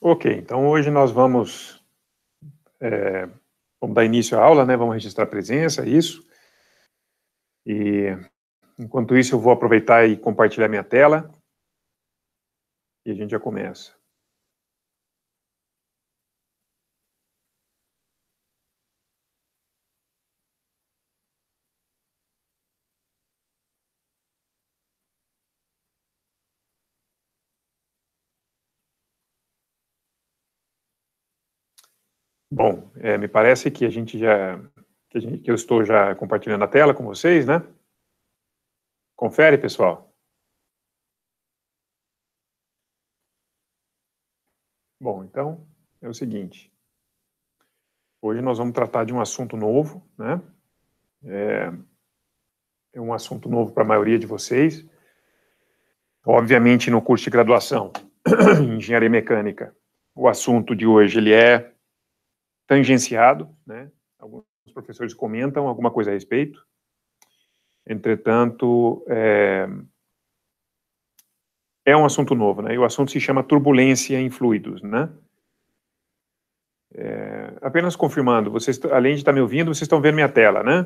Ok, então hoje nós vamos, é, vamos dar início à aula, né? Vamos registrar presença, é isso. E enquanto isso eu vou aproveitar e compartilhar minha tela e a gente já começa. Bom, é, me parece que a gente já que, gente, que eu estou já compartilhando a tela com vocês, né? Confere, pessoal. Bom, então é o seguinte. Hoje nós vamos tratar de um assunto novo, né? É, é um assunto novo para a maioria de vocês. Obviamente, no curso de graduação, Engenharia Mecânica, o assunto de hoje ele é tangenciado, né? Alguns professores comentam alguma coisa a respeito. Entretanto, é, é um assunto novo, né? E o assunto se chama turbulência em fluidos, né? É, apenas confirmando, vocês, além de estar tá me ouvindo, vocês estão vendo minha tela, né?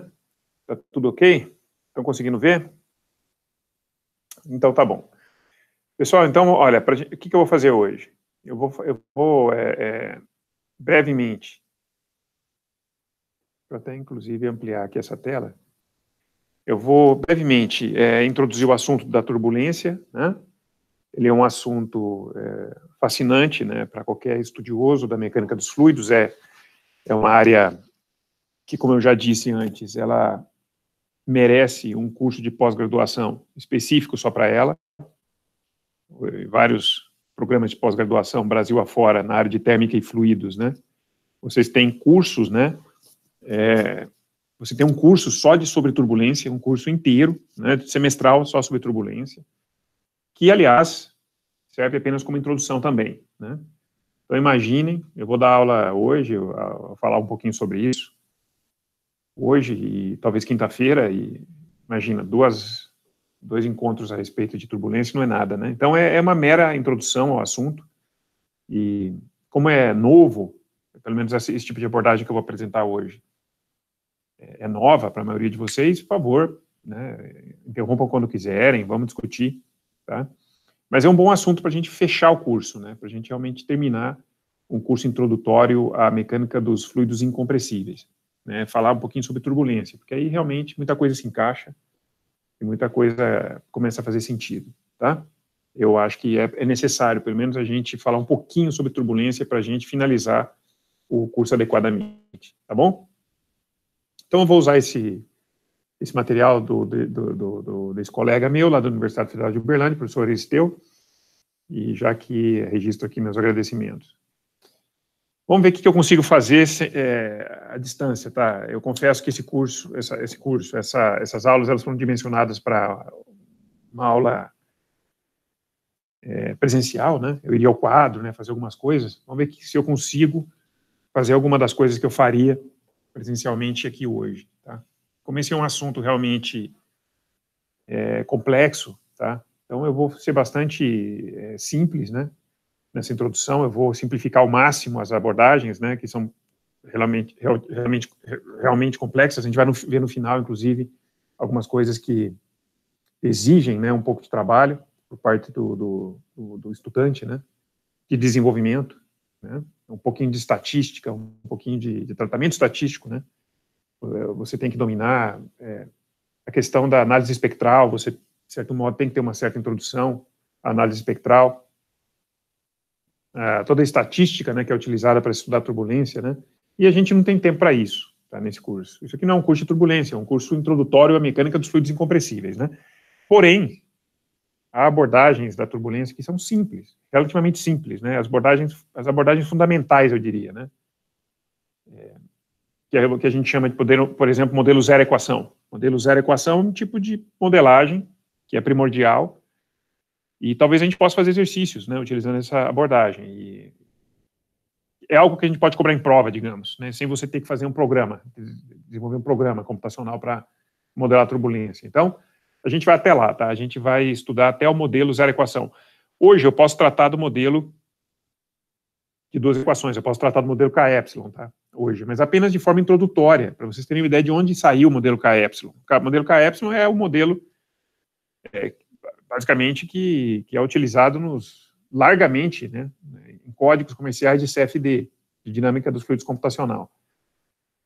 Tá tudo ok? Estão conseguindo ver? Então tá bom. Pessoal, então, olha, o que, que eu vou fazer hoje? Eu vou, eu vou é, é, brevemente para até, inclusive, ampliar aqui essa tela. Eu vou brevemente é, introduzir o assunto da turbulência. Né? Ele é um assunto é, fascinante né, para qualquer estudioso da mecânica dos fluidos. É, é uma área que, como eu já disse antes, ela merece um curso de pós-graduação específico só para ela. Vários programas de pós-graduação Brasil afora na área de térmica e fluidos, né? Vocês têm cursos, né, é, você tem um curso só de sobre turbulência, um curso inteiro, né, semestral só sobre turbulência, que, aliás, serve apenas como introdução também. Né? Então, imaginem, eu vou dar aula hoje, eu, eu vou falar um pouquinho sobre isso, hoje e talvez quinta-feira, e imagina, duas dois encontros a respeito de turbulência não é nada, né? Então é, é, uma mera introdução ao assunto e como é novo, pelo menos esse, esse tipo de abordagem que eu vou apresentar hoje, é nova para a maioria de vocês, por favor, né, interrompam quando quiserem, vamos discutir, tá? Mas é um bom assunto para a gente fechar o curso, né, para a gente realmente terminar um curso introdutório à mecânica dos fluidos incompressíveis, né, falar um pouquinho sobre turbulência, porque aí realmente muita coisa se encaixa e muita coisa começa a fazer sentido, tá? Eu acho que é, é necessário, pelo menos, a gente falar um pouquinho sobre turbulência para a gente finalizar o curso adequadamente, tá bom? Então, eu vou usar esse, esse material do, do, do, do desse colega meu, lá da Universidade Federal de Uberlândia, professor Aristeu, e já que registro aqui meus agradecimentos. Vamos ver o que eu consigo fazer se, é, à distância, tá? Eu confesso que esse curso, essa, esse curso, essa, essas aulas, elas foram dimensionadas para uma aula é, presencial, né? Eu iria ao quadro, né? Fazer algumas coisas. Vamos ver que, se eu consigo fazer alguma das coisas que eu faria presencialmente aqui hoje. Tá? Como esse é um assunto realmente é, complexo, tá? então eu vou ser bastante é, simples né? nessa introdução, eu vou simplificar ao máximo as abordagens, né, que são realmente, realmente, realmente complexas. A gente vai no, ver no final, inclusive, algumas coisas que exigem né, um pouco de trabalho por parte do, do, do, do estudante, né, de desenvolvimento. Né um pouquinho de estatística, um pouquinho de, de tratamento estatístico, né? É, você tem que dominar é, a questão da análise espectral, você, de certo modo, tem que ter uma certa introdução à análise espectral. Ah, toda a estatística né, que é utilizada para estudar turbulência, né? E a gente não tem tempo para isso, tá, nesse curso. Isso aqui não é um curso de turbulência, é um curso introdutório à mecânica dos fluidos incompressíveis, né? Porém, há abordagens da turbulência que são simples, relativamente simples, né? As abordagens, as abordagens fundamentais, eu diria, né? É, que é o que a gente chama de, poder, por exemplo, modelo zero equação. Modelo zero equação é um tipo de modelagem que é primordial e talvez a gente possa fazer exercícios, né? Utilizando essa abordagem e é algo que a gente pode cobrar em prova, digamos, né? Sem você ter que fazer um programa, desenvolver um programa computacional para modelar a turbulência. Então, a gente vai até lá, tá? A gente vai estudar até o modelo zero equação. Hoje eu posso tratar do modelo de duas equações, eu posso tratar do modelo KY, tá? Hoje, mas apenas de forma introdutória, para vocês terem uma ideia de onde saiu o modelo KY. O modelo KY é o modelo, é, basicamente, que, que é utilizado nos, largamente né, em códigos comerciais de CFD, de dinâmica dos fluidos computacional.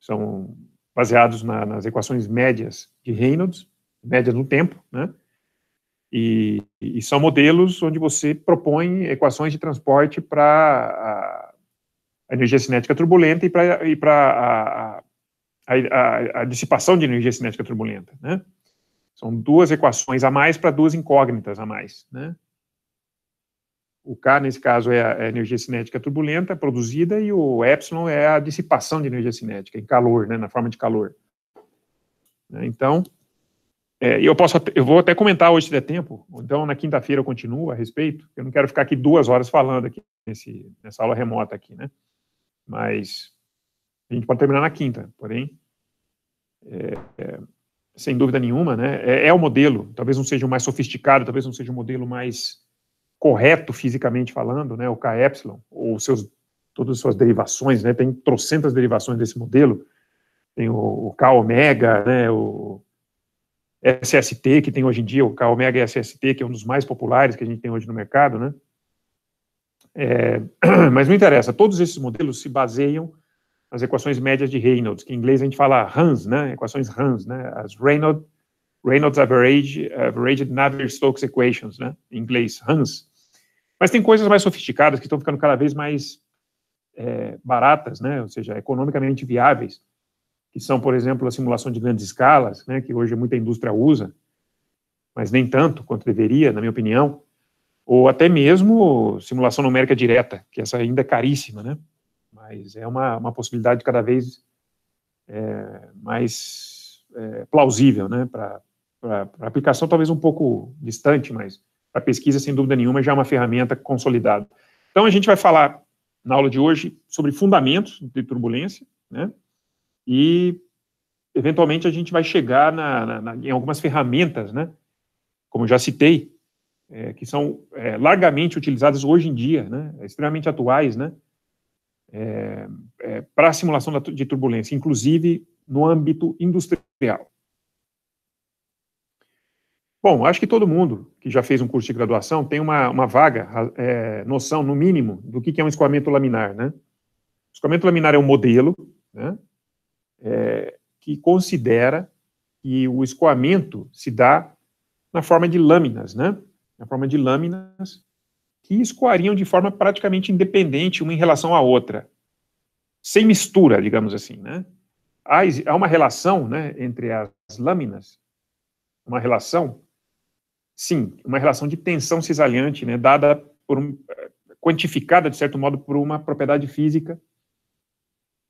São baseados na, nas equações médias de Reynolds média no tempo, né? E, e são modelos onde você propõe equações de transporte para a energia cinética turbulenta e para a, a, a, a, dissipação de energia cinética turbulenta, né? São duas equações a mais para duas incógnitas a mais, né? O K, nesse caso, é a é energia cinética turbulenta produzida e o Epsilon é a dissipação de energia cinética em calor, né, na forma de calor. Né? Então, é, eu posso, eu vou até comentar hoje se der tempo. Então na quinta-feira eu continuo a respeito. Eu não quero ficar aqui duas horas falando aqui nesse, nessa aula remota aqui, né? Mas a gente pode terminar na quinta, porém, é, é, sem dúvida nenhuma, né? É, é, o modelo. Talvez não seja o mais sofisticado, talvez não seja o modelo mais correto fisicamente falando, né? O KY ou seus todas as suas derivações, né? Tem trocentas derivações desse modelo. Tem o, o K ômega, né? O, SST que tem hoje em dia, o K-Omega SST, que é um dos mais populares que a gente tem hoje no mercado, né? É, mas não interessa, todos esses modelos se baseiam nas equações médias de Reynolds, que em inglês a gente fala RANS, né? Equações RANS, né? As Reynolds, Reynolds Average, Averaged Navier-Stokes Equations, né? Em inglês, RANS. Mas tem coisas mais sofisticadas que estão ficando cada vez mais é, baratas, né? Ou seja, economicamente viáveis que são, por exemplo, a simulação de grandes escalas, né, que hoje muita indústria usa, mas nem tanto quanto deveria, na minha opinião, ou até mesmo simulação numérica direta, que essa ainda é caríssima, né? mas é uma, uma possibilidade cada vez é, mais é, plausível né? para aplicação, talvez um pouco distante, mas para pesquisa, sem dúvida nenhuma, já é uma ferramenta consolidada. Então, a gente vai falar na aula de hoje sobre fundamentos de turbulência, né? E, eventualmente, a gente vai chegar na, na, na, em algumas ferramentas, né? Como já citei, é, que são é, largamente utilizadas hoje em dia, né? É, extremamente atuais, né? É, é, para simulação da, de turbulência, inclusive no âmbito industrial. Bom, acho que todo mundo que já fez um curso de graduação tem uma, uma vaga é, noção, no mínimo, do que é um escoamento laminar, né? O escoamento laminar é um modelo, né? é, que considera que o escoamento se dá na forma de lâminas, né? Na forma de lâminas que escoariam de forma praticamente independente uma em relação à outra, sem mistura, digamos assim, né? Há, há uma relação, né, entre as lâminas, uma relação, sim, uma relação de tensão cisalhante, né, dada por um, eh, quantificada de certo modo por uma propriedade física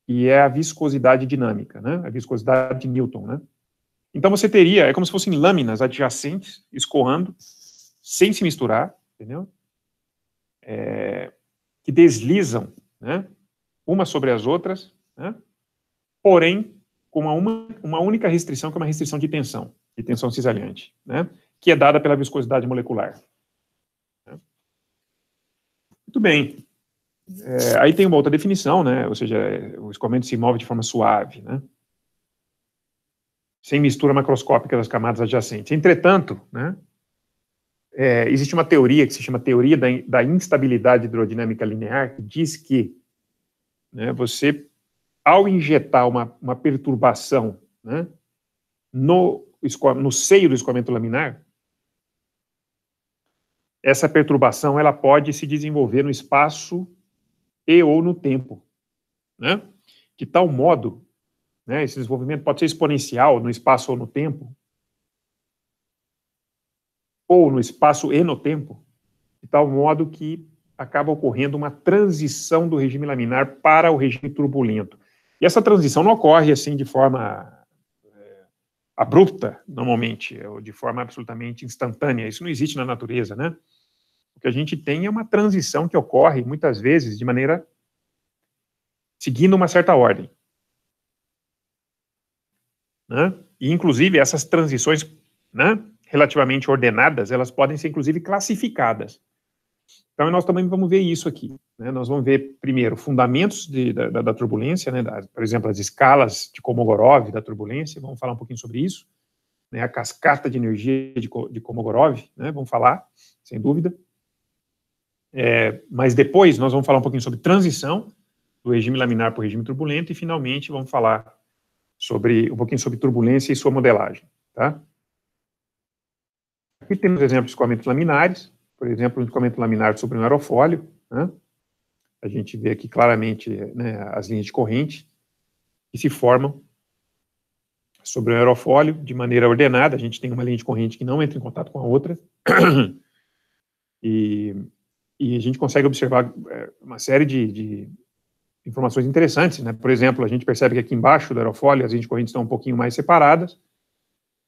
e é a viscosidade dinâmica, né? a viscosidade de Newton. Né? Então você teria, é como se fossem lâminas adjacentes, escorrendo, sem se misturar, entendeu? É, que deslizam né? umas sobre as outras, né? porém com uma, uma, uma única restrição, que é uma restrição de tensão, de tensão cisalhante, né? que é dada pela viscosidade molecular. Né? Muito bem. É, aí tem uma outra definição, né? Ou seja, o escoamento se move de forma suave, né? Sem mistura macroscópica das camadas adjacentes. Entretanto, né? É, existe uma teoria que se chama teoria da, da instabilidade hidrodinâmica linear que diz que né, você, ao injetar uma, uma perturbação né, no, no seio do escoamento laminar, essa perturbação ela pode se desenvolver no espaço e ou no tempo. Né? De tal modo, né, esse desenvolvimento pode ser exponencial no espaço ou no tempo, ou no espaço e no tempo, de tal modo que acaba ocorrendo uma transição do regime laminar para o regime turbulento. E essa transição não ocorre assim de forma é, abrupta, normalmente, ou de forma absolutamente instantânea. Isso não existe na natureza, né? O que a gente tem é uma transição que ocorre, muitas vezes, de maneira seguindo uma certa ordem. Né? E, inclusive, essas transições né, relativamente ordenadas, elas podem ser, inclusive, classificadas. Então, nós também vamos ver isso aqui. Né? Nós vamos ver, primeiro, fundamentos de, da, da, turbulência, né? da, por exemplo, as escalas de Kolmogorov da turbulência, vamos falar um pouquinho sobre isso. Né? A cascata de energia de, de Kolmogorov, né? vamos falar, sem dúvida. É, mas depois nós vamos falar um pouquinho sobre transição do regime laminar para o regime turbulento e finalmente vamos falar sobre um pouquinho sobre turbulência e sua modelagem, tá? Aqui temos exemplos de escoamentos laminares, por exemplo, um escoamento laminar sobre um aerofólio, né? A gente vê aqui claramente né, as linhas de corrente que se formam sobre o um aerofólio de maneira ordenada. A gente tem uma linha de corrente que não entra em contato com a outra. e e a gente consegue observar é, uma série de, de, informações interessantes. Né? Por exemplo, a gente percebe que aqui embaixo do aerofólio as correntes estão um pouquinho mais separadas,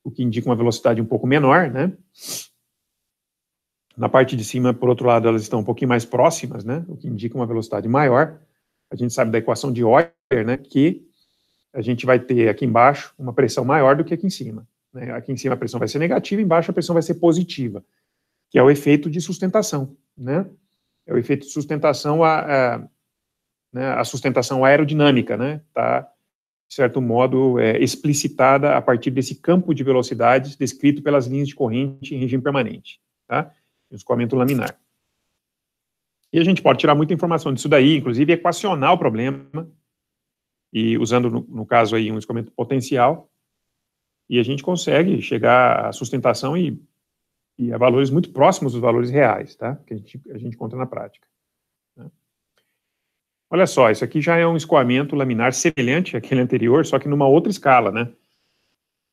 o que indica uma velocidade um pouco menor. Né? Na parte de cima, por outro lado, elas estão um pouquinho mais próximas, né? o que indica uma velocidade maior. A gente sabe da equação de Euler né? que a gente vai ter aqui embaixo uma pressão maior do que aqui em cima. Né? Aqui em cima a pressão vai ser negativa, embaixo a pressão vai ser positiva que é o efeito de sustentação, né? É o efeito de sustentação, a, a, né, a sustentação aerodinâmica, né? Está, de certo modo, é, explicitada a partir desse campo de velocidades descrito pelas linhas de corrente em regime permanente, tá? Escoamento laminar. E a gente pode tirar muita informação disso daí, inclusive equacionar o problema, e usando, no, no caso aí, um escoamento potencial, e a gente consegue chegar à sustentação e e a valores muito próximos dos valores reais, tá? que a gente, a gente encontra na prática. Né? Olha só, isso aqui já é um escoamento laminar semelhante àquele anterior, só que numa outra escala. Né?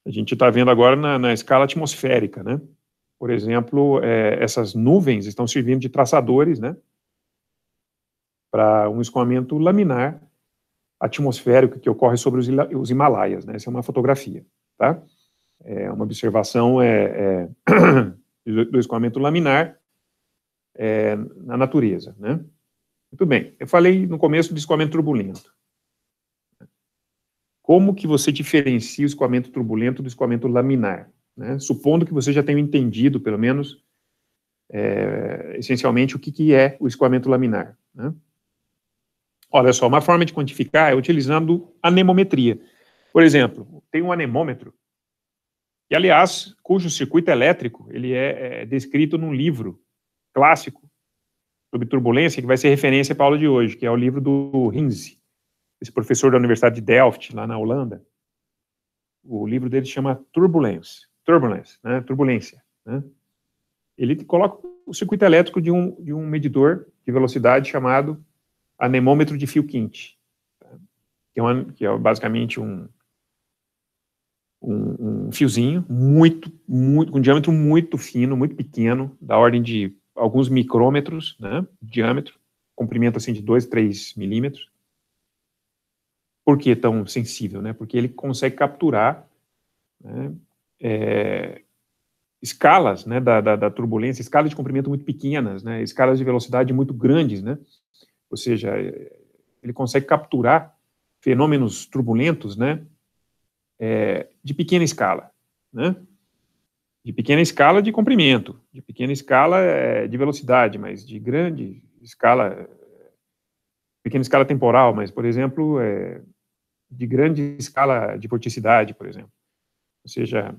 A gente está vendo agora na, na, escala atmosférica. Né? Por exemplo, é, essas nuvens estão servindo de traçadores né? para um escoamento laminar atmosférico que ocorre sobre os, os Himalaias. Né? Essa é uma fotografia. Tá? É uma observação é, é do escoamento laminar é, na natureza. Né? Muito bem, eu falei no começo do escoamento turbulento. Como que você diferencia o escoamento turbulento do escoamento laminar? Né? Supondo que você já tenha entendido, pelo menos, é, essencialmente, o que, que é o escoamento laminar. Né? Olha só, uma forma de quantificar é utilizando anemometria. Por exemplo, tem um anemômetro e aliás, cujo circuito elétrico ele é, é descrito num livro clássico sobre turbulência, que vai ser referência para a aula de hoje, que é o livro do Hinze, esse professor da Universidade de Delft, lá na Holanda. O livro dele chama Turbulence, Turbulence, né? Turbulência. Né? Ele coloca o circuito elétrico de um, de um medidor de velocidade chamado anemômetro de fio quente tá? que é, uma, que é basicamente um, um, um fiozinho muito, muito, com um diâmetro muito fino, muito pequeno, da ordem de alguns micrômetros, né, diâmetro, comprimento assim de 2, 3 milímetros. Por que tão sensível? Né? Porque ele consegue capturar né, é, escalas né, da, da, da, turbulência, escalas de comprimento muito pequenas, né, escalas de velocidade muito grandes, né? ou seja, ele consegue capturar fenômenos turbulentos né, é, de pequena escala, né? De pequena escala de comprimento, de pequena escala é, de velocidade, mas de grande escala, pequena escala temporal, mas, por exemplo, é, de grande escala de vorticidade, por exemplo. Ou seja,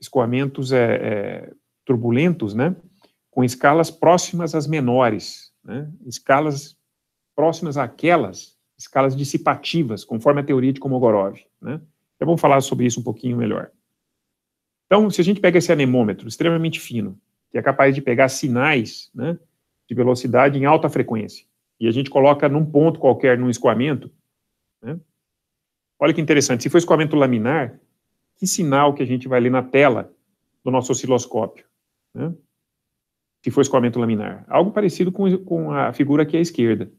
escoamentos é, é, turbulentos, né? Com escalas próximas às menores, né? Escalas próximas àquelas escalas dissipativas, conforme a teoria de Komogorov, né? Já então, vamos falar sobre isso um pouquinho melhor. Então, se a gente pega esse anemômetro extremamente fino, que é capaz de pegar sinais né, de velocidade em alta frequência, e a gente coloca num ponto qualquer, num escoamento, né, olha que interessante, se for escoamento laminar, que sinal que a gente vai ler na tela do nosso osciloscópio? Né? Se for escoamento laminar. Algo parecido com, com a figura aqui à esquerda.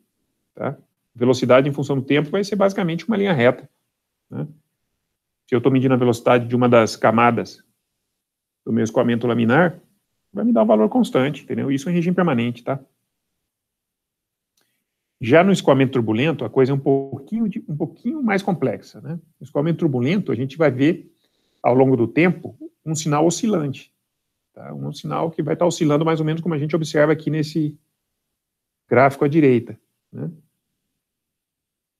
Tá? Velocidade em função do tempo vai ser basicamente uma linha reta. Né? Se eu estou medindo a velocidade de uma das camadas do meu escoamento laminar, vai me dar um valor constante, entendeu? Isso em regime permanente, tá? Já no escoamento turbulento, a coisa é um pouquinho, de, um pouquinho mais complexa, né? No escoamento turbulento, a gente vai ver, ao longo do tempo, um sinal oscilante, tá? Um sinal que vai estar tá oscilando mais ou menos como a gente observa aqui nesse gráfico à direita, né?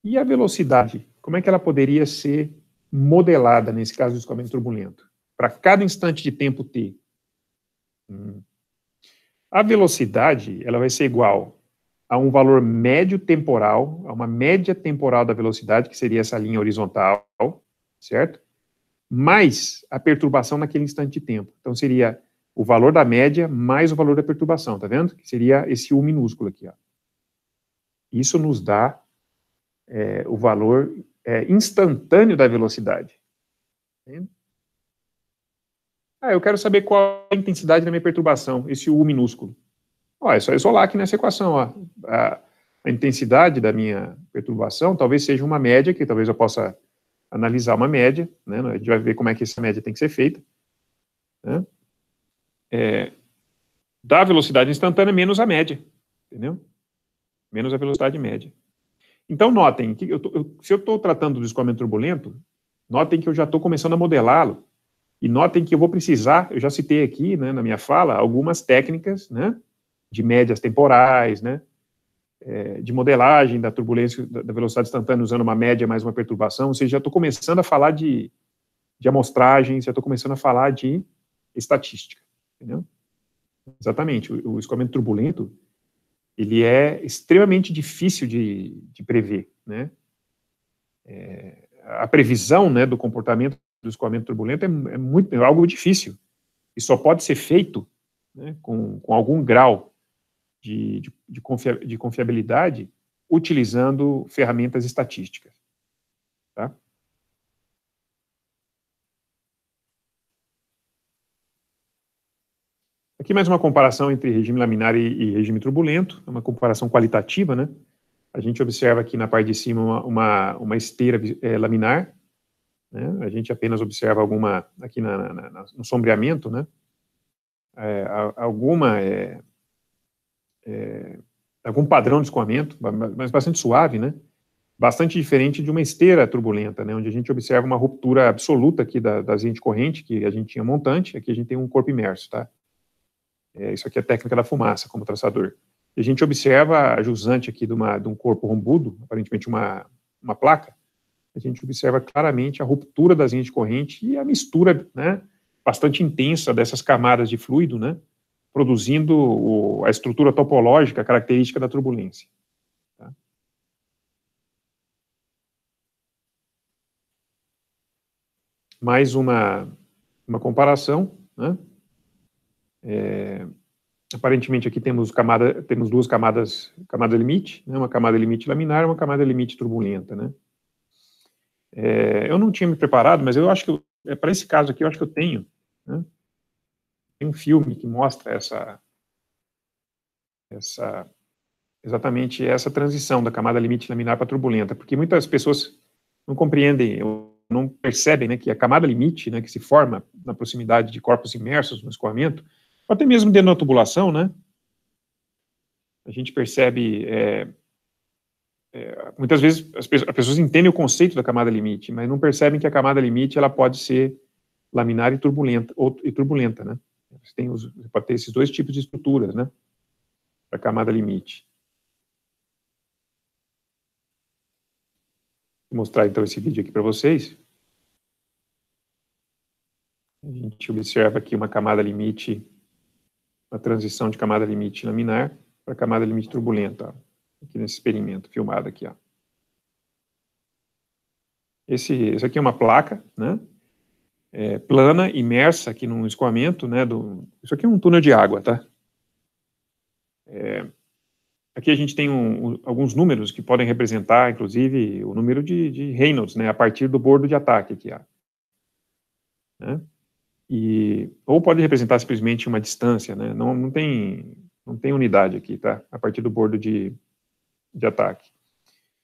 E a velocidade, como é que ela poderia ser modelada, nesse caso do escoamento turbulento, para cada instante de tempo t, hum. a velocidade ela vai ser igual a um valor médio temporal, a uma média temporal da velocidade, que seria essa linha horizontal, certo? Mais a perturbação naquele instante de tempo. Então, seria o valor da média mais o valor da perturbação, tá vendo? Que seria esse U minúsculo aqui, ó. Isso nos dá é, o valor é, instantâneo da velocidade. Ah, eu quero saber qual a intensidade da minha perturbação, esse U minúsculo. Ó, é só isolar aqui nessa equação. Ó. A, a intensidade da minha perturbação talvez seja uma média, que talvez eu possa analisar uma média, né? a gente vai ver como é que essa média tem que ser feita. Né? É, da velocidade instantânea menos a média, entendeu? Menos a velocidade média. Então, notem, que eu tô, eu, se eu estou tratando do escoamento turbulento, notem que eu já estou começando a modelá-lo. E notem que eu vou precisar, eu já citei aqui né, na minha fala, algumas técnicas né, de médias temporais, né, é, de modelagem da turbulência, da velocidade instantânea usando uma média mais uma perturbação, ou seja, já estou começando a falar de, de amostragens, já estou começando a falar de estatística. Entendeu? Exatamente, o, o escoamento turbulento ele é extremamente difícil de, de prever, né? É, a previsão, né, do comportamento do escoamento turbulento é, é muito é algo difícil e só pode ser feito né, com, com algum grau de, de, de, de confiabilidade utilizando ferramentas estatísticas. Aqui mais uma comparação entre regime laminar e, e regime turbulento, é uma comparação qualitativa, né? A gente observa aqui na parte de cima uma, uma, uma esteira é, laminar, né? A gente apenas observa alguma, aqui na, na, na, no sombreamento, né? É, alguma, é, algum padrão de escoamento, mas bastante suave, né? Bastante diferente de uma esteira turbulenta, né? Onde a gente observa uma ruptura absoluta aqui da, da corrente, que a gente tinha montante, aqui a gente tem um corpo imerso, tá? É, isso aqui é a técnica da fumaça como traçador. E a gente observa a jusante aqui de, uma, de um corpo rombudo, aparentemente uma, uma placa, a gente observa claramente a ruptura das linhas de corrente e a mistura né, bastante intensa dessas camadas de fluido, né, produzindo o, a estrutura topológica característica da turbulência. Tá? Mais uma, uma comparação, né? É, aparentemente aqui temos, camada, temos duas camadas, camada limite, né, uma camada limite laminar e uma camada limite turbulenta, né. É, eu não tinha me preparado, mas eu acho que, é, para esse caso aqui, eu acho que eu tenho, né, tem um filme que mostra essa, essa exatamente essa transição da camada limite laminar para turbulenta, porque muitas pessoas não compreendem, não percebem né, que a camada limite né, que se forma na proximidade de corpos imersos no escoamento, até mesmo dentro da tubulação, né? A gente percebe, é, é, muitas vezes as, pessoas, as pessoas entendem o conceito da camada limite, mas não percebem que a camada limite ela pode ser laminar e turbulenta, ou, e turbulenta, né? Você, tem os, você pode ter esses dois tipos de estruturas, né? Para a camada limite. Vou mostrar então esse vídeo aqui para vocês. A gente observa aqui uma camada limite uma transição de camada limite laminar para camada limite turbulenta, aqui nesse experimento filmado aqui. Ó. Esse, esse aqui é uma placa, né? É, plana, imersa aqui num escoamento, né? Do, isso aqui é um túnel de água, tá? É, aqui a gente tem um, um, alguns números que podem representar, inclusive, o número de, de Reynolds, né? A partir do bordo de ataque aqui, ó. Né? E, ou pode representar simplesmente uma distância, né? Não, não, tem, não tem unidade aqui, tá? A partir do bordo de, de ataque.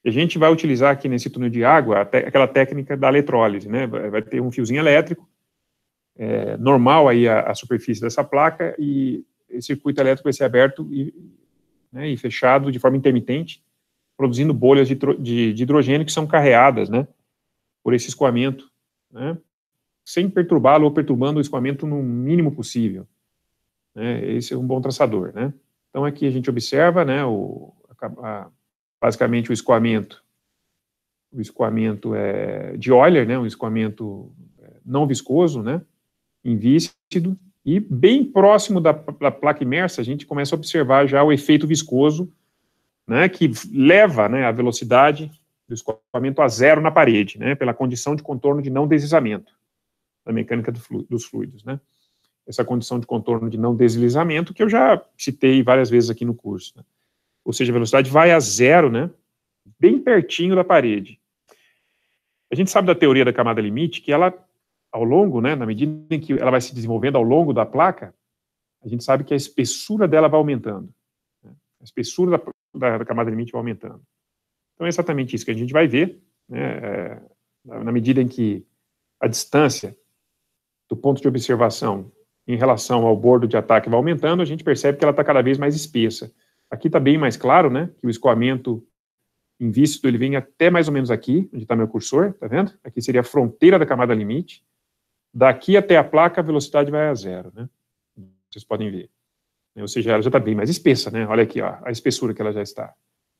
E a gente vai utilizar aqui nesse túnel de água aquela técnica da eletrólise, né? Vai ter um fiozinho elétrico, é, normal aí a, a, superfície dessa placa e esse circuito elétrico vai ser aberto e, né, e fechado de forma intermitente, produzindo bolhas de, de, de, hidrogênio que são carreadas, né? Por esse escoamento, né? sem perturbá-lo ou perturbando o escoamento no mínimo possível. Né? Esse é um bom traçador. Né? Então, aqui a gente observa né, o, a, basicamente o escoamento o escoamento é, de Euler, né, um escoamento é, não viscoso, né, invícido, e bem próximo da, da, placa imersa, a gente começa a observar já o efeito viscoso, né, que leva né, a velocidade do escoamento a zero na parede, né, pela condição de contorno de não deslizamento da mecânica do flu, dos fluidos, né? Essa condição de contorno de não deslizamento que eu já citei várias vezes aqui no curso. Né? Ou seja, a velocidade vai a zero, né? Bem pertinho da parede. A gente sabe da teoria da camada limite que ela, ao longo, né, na medida em que ela vai se desenvolvendo ao longo da placa, a gente sabe que a espessura dela vai aumentando. Né? A espessura da, da, da, camada limite vai aumentando. Então é exatamente isso que a gente vai ver, né? É, na medida em que a distância do ponto de observação em relação ao bordo de ataque vai aumentando, a gente percebe que ela está cada vez mais espessa. Aqui está bem mais claro, né, que o escoamento invícido ele vem até mais ou menos aqui, onde está meu cursor, tá vendo? Aqui seria a fronteira da camada limite. Daqui até a placa, a velocidade vai a zero, né? Vocês podem ver. Ou seja, ela já está bem mais espessa, né? Olha aqui, ó, a espessura que ela já está,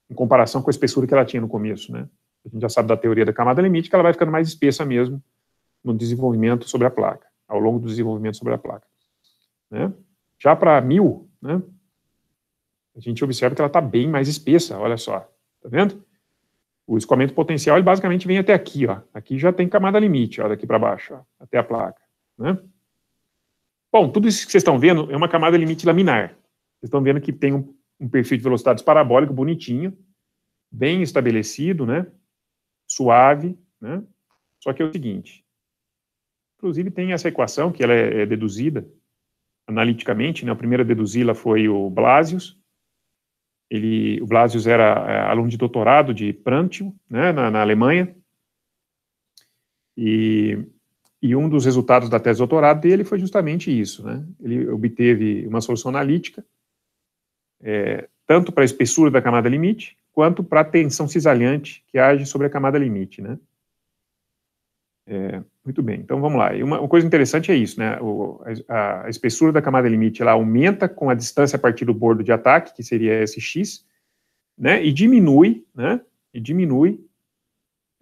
em comparação com a espessura que ela tinha no começo, né? A gente já sabe da teoria da camada limite que ela vai ficando mais espessa mesmo no desenvolvimento sobre a placa ao longo do desenvolvimento sobre a placa. Né? Já para mil, né, a gente observa que ela está bem mais espessa, olha só, tá vendo? O escoamento potencial ele basicamente vem até aqui, ó. aqui já tem camada limite, ó, daqui para baixo, ó, até a placa. Né? Bom, tudo isso que vocês estão vendo é uma camada limite laminar. Vocês estão vendo que tem um, um perfil de velocidades parabólico bonitinho, bem estabelecido, né? suave, né? só que é o seguinte, Inclusive, tem essa equação, que ela é, é deduzida analiticamente, né? A primeira a deduzi-la foi o Blasius. Ele, o Blasius era é, aluno de doutorado de Prantl, né, na, na Alemanha. E, e um dos resultados da tese de doutorado dele foi justamente isso, né? Ele obteve uma solução analítica, é, tanto para a espessura da camada limite, quanto para a tensão cisalhante que age sobre a camada limite, né? É, muito bem, então vamos lá. E uma, uma coisa interessante é isso, né? O, a, a, espessura da camada limite ela aumenta com a distância a partir do bordo de ataque, que seria esse x, né? E diminui, né? E diminui,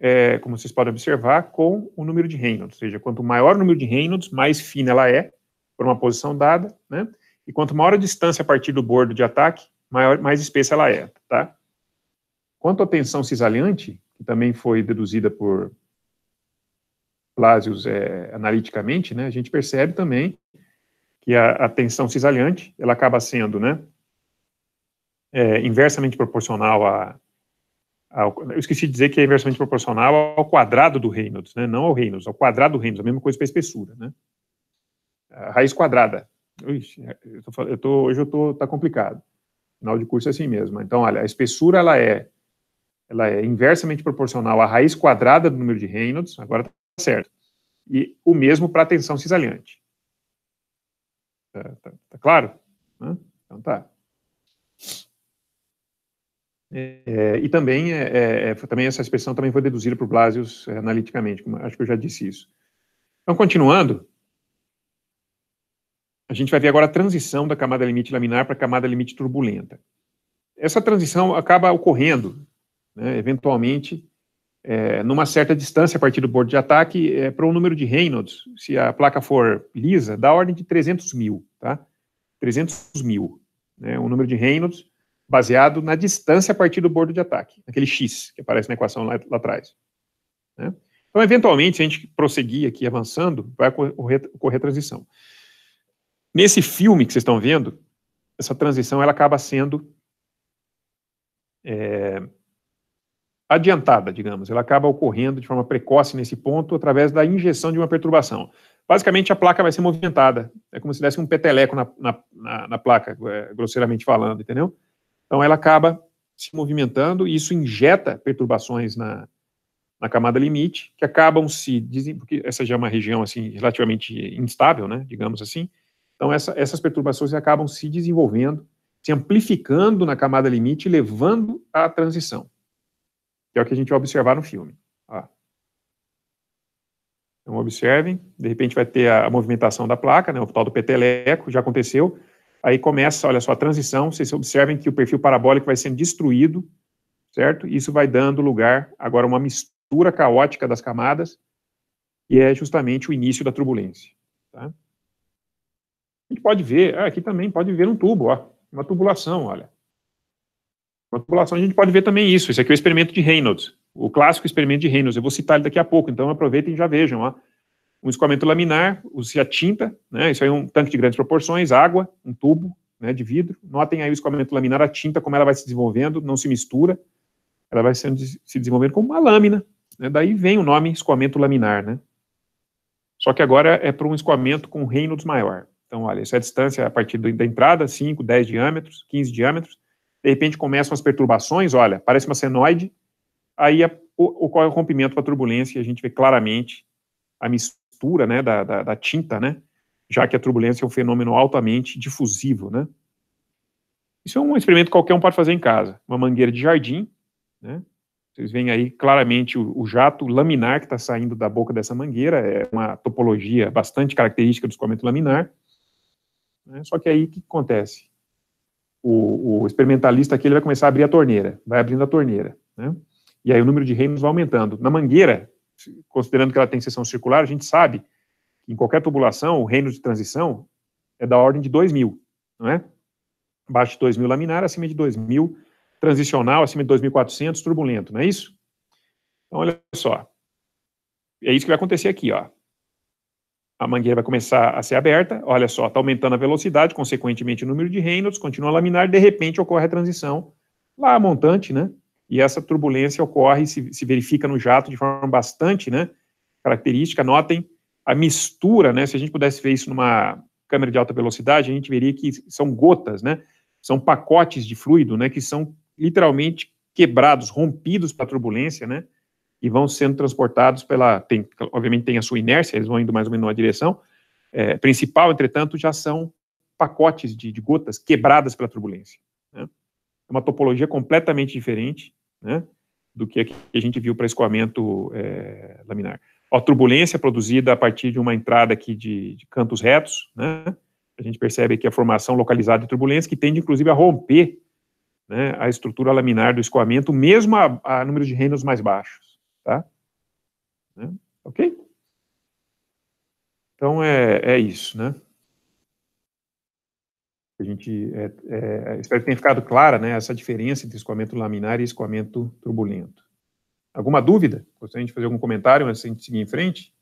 é, como vocês podem observar, com o número de Reynolds. Ou seja, quanto maior o número de Reynolds, mais fina ela é por uma posição dada, né? E quanto maior a distância a partir do bordo de ataque, maior, mais espessa ela é, tá? Quanto à tensão cisalhante, que também foi deduzida por Plásios é, analiticamente, né, a gente percebe também que a, a tensão cisalhante ela acaba sendo né, é, inversamente proporcional a, eu esqueci de dizer que é inversamente proporcional ao quadrado do Reynolds, né, não ao Reynolds, ao quadrado do Reynolds, a mesma coisa para a espessura. Né, a raiz quadrada. eu tô, eu tô, hoje eu tô, tá complicado. Final de curso é assim mesmo. Então, olha, a espessura ela é ela é inversamente proporcional à raiz quadrada do número de Reynolds, agora certo. E o mesmo para a tensão cisalhante. Tá, tá, tá claro? Então tá. É, e também, é, é, é, também essa expressão também foi deduzida por Blasius é, analiticamente, como, acho que eu já disse isso. Então, continuando, a gente vai ver agora a transição da camada limite laminar para a camada limite turbulenta. Essa transição acaba ocorrendo, né, eventualmente, é, numa certa distância a partir do bordo de ataque é, para o um número de Reynolds, se a placa for lisa, dá ordem de 300 mil, tá? 300 mil, né? O número de Reynolds baseado na distância a partir do bordo de ataque, aquele X que aparece na equação lá, lá atrás. Né? Então, eventualmente, se a gente prosseguir aqui avançando, vai ocorrer, ocorrer transição. Nesse filme que vocês estão vendo, essa transição ela acaba sendo é, adiantada, digamos. Ela acaba ocorrendo de forma precoce nesse ponto através da injeção de uma perturbação. Basicamente, a placa vai ser movimentada. É como se desse um peteleco na, na, na placa, é, grosseiramente falando, entendeu? Então, ela acaba se movimentando e isso injeta perturbações na, na camada limite, que acabam se... Dizem, porque essa já é uma região assim, relativamente instável, né, digamos assim. Então, essa, essas perturbações acabam se desenvolvendo, se amplificando na camada limite, levando à transição que é o que a gente vai observar no filme. Ó. Então, observem, de repente vai ter a, a movimentação da placa, né, o tal do peteleco, já aconteceu, aí começa, olha só, a transição, vocês observem que o perfil parabólico vai sendo destruído, certo? Isso vai dando lugar, agora, uma mistura caótica das camadas, e é justamente o início da turbulência, tá? A gente pode ver, ah, aqui também pode ver um tubo, ó, uma tubulação, olha. Na população a gente pode ver também isso. Isso aqui é o experimento de Reynolds, o clássico experimento de Reynolds. Eu vou citar ele daqui a pouco, então aproveitem e já vejam. Ó. Um escoamento laminar, use a tinta, né, isso aí é um tanque de grandes proporções, água, um tubo né, de vidro. Notem aí o escoamento laminar, a tinta, como ela vai se desenvolvendo, não se mistura. Ela vai sendo, se desenvolvendo como uma lâmina. Né, daí vem o nome escoamento laminar. Né. Só que agora é para um escoamento com Reynolds maior. Então, olha, essa é a distância a partir da entrada, 5, 10 diâmetros, 15 diâmetros de repente começam as perturbações, olha, parece uma senoide, aí ocorre o rompimento para a turbulência e a gente vê claramente a mistura né, da, da, da, tinta, né, já que a turbulência é um fenômeno altamente difusivo. Né. Isso é um experimento que qualquer um pode fazer em casa. Uma mangueira de jardim, né, vocês veem aí claramente o, o jato laminar que está saindo da boca dessa mangueira, é uma topologia bastante característica do escoamento laminar. Né, só que aí o que acontece? o, o experimentalista aqui ele vai começar a abrir a torneira, vai abrindo a torneira, né? E aí o número de reinos vai aumentando. Na mangueira, considerando que ela tem seção circular, a gente sabe que em qualquer tubulação, o reino de transição é da ordem de 2 mil, não é? Abaixo de 2 mil laminar, acima de 2 mil transicional, acima de 2.400 turbulento, não é isso? Então, olha só. É isso que vai acontecer aqui, ó a mangueira vai começar a ser aberta, olha só, está aumentando a velocidade, consequentemente o número de Reynolds, continua laminar, de repente ocorre a transição lá a montante, né? E essa turbulência ocorre, se, se verifica no jato de forma bastante, né? Característica, notem a mistura, né? Se a gente pudesse ver isso numa câmera de alta velocidade, a gente veria que são gotas, né? São pacotes de fluido, né? Que são literalmente quebrados, rompidos para a turbulência, né? e vão sendo transportados pela, tem, obviamente tem a sua inércia, eles vão indo mais ou menos numa direção é, principal, entretanto, já são pacotes de, de gotas quebradas pela turbulência. Né? É uma topologia completamente diferente né, do que a gente viu para escoamento é, laminar. A turbulência produzida a partir de uma entrada aqui de, de cantos retos, né, a gente percebe aqui a formação localizada de turbulência, que tende, inclusive, a romper né, a estrutura laminar do escoamento, mesmo a, a números de reinos mais baixos. Tá? Né? Ok? Então é, é isso, né? A gente é, é, é, espero que tenha ficado clara né, essa diferença entre escoamento laminar e escoamento turbulento. Alguma dúvida? Gostaria de fazer algum comentário antes de a gente seguir em frente?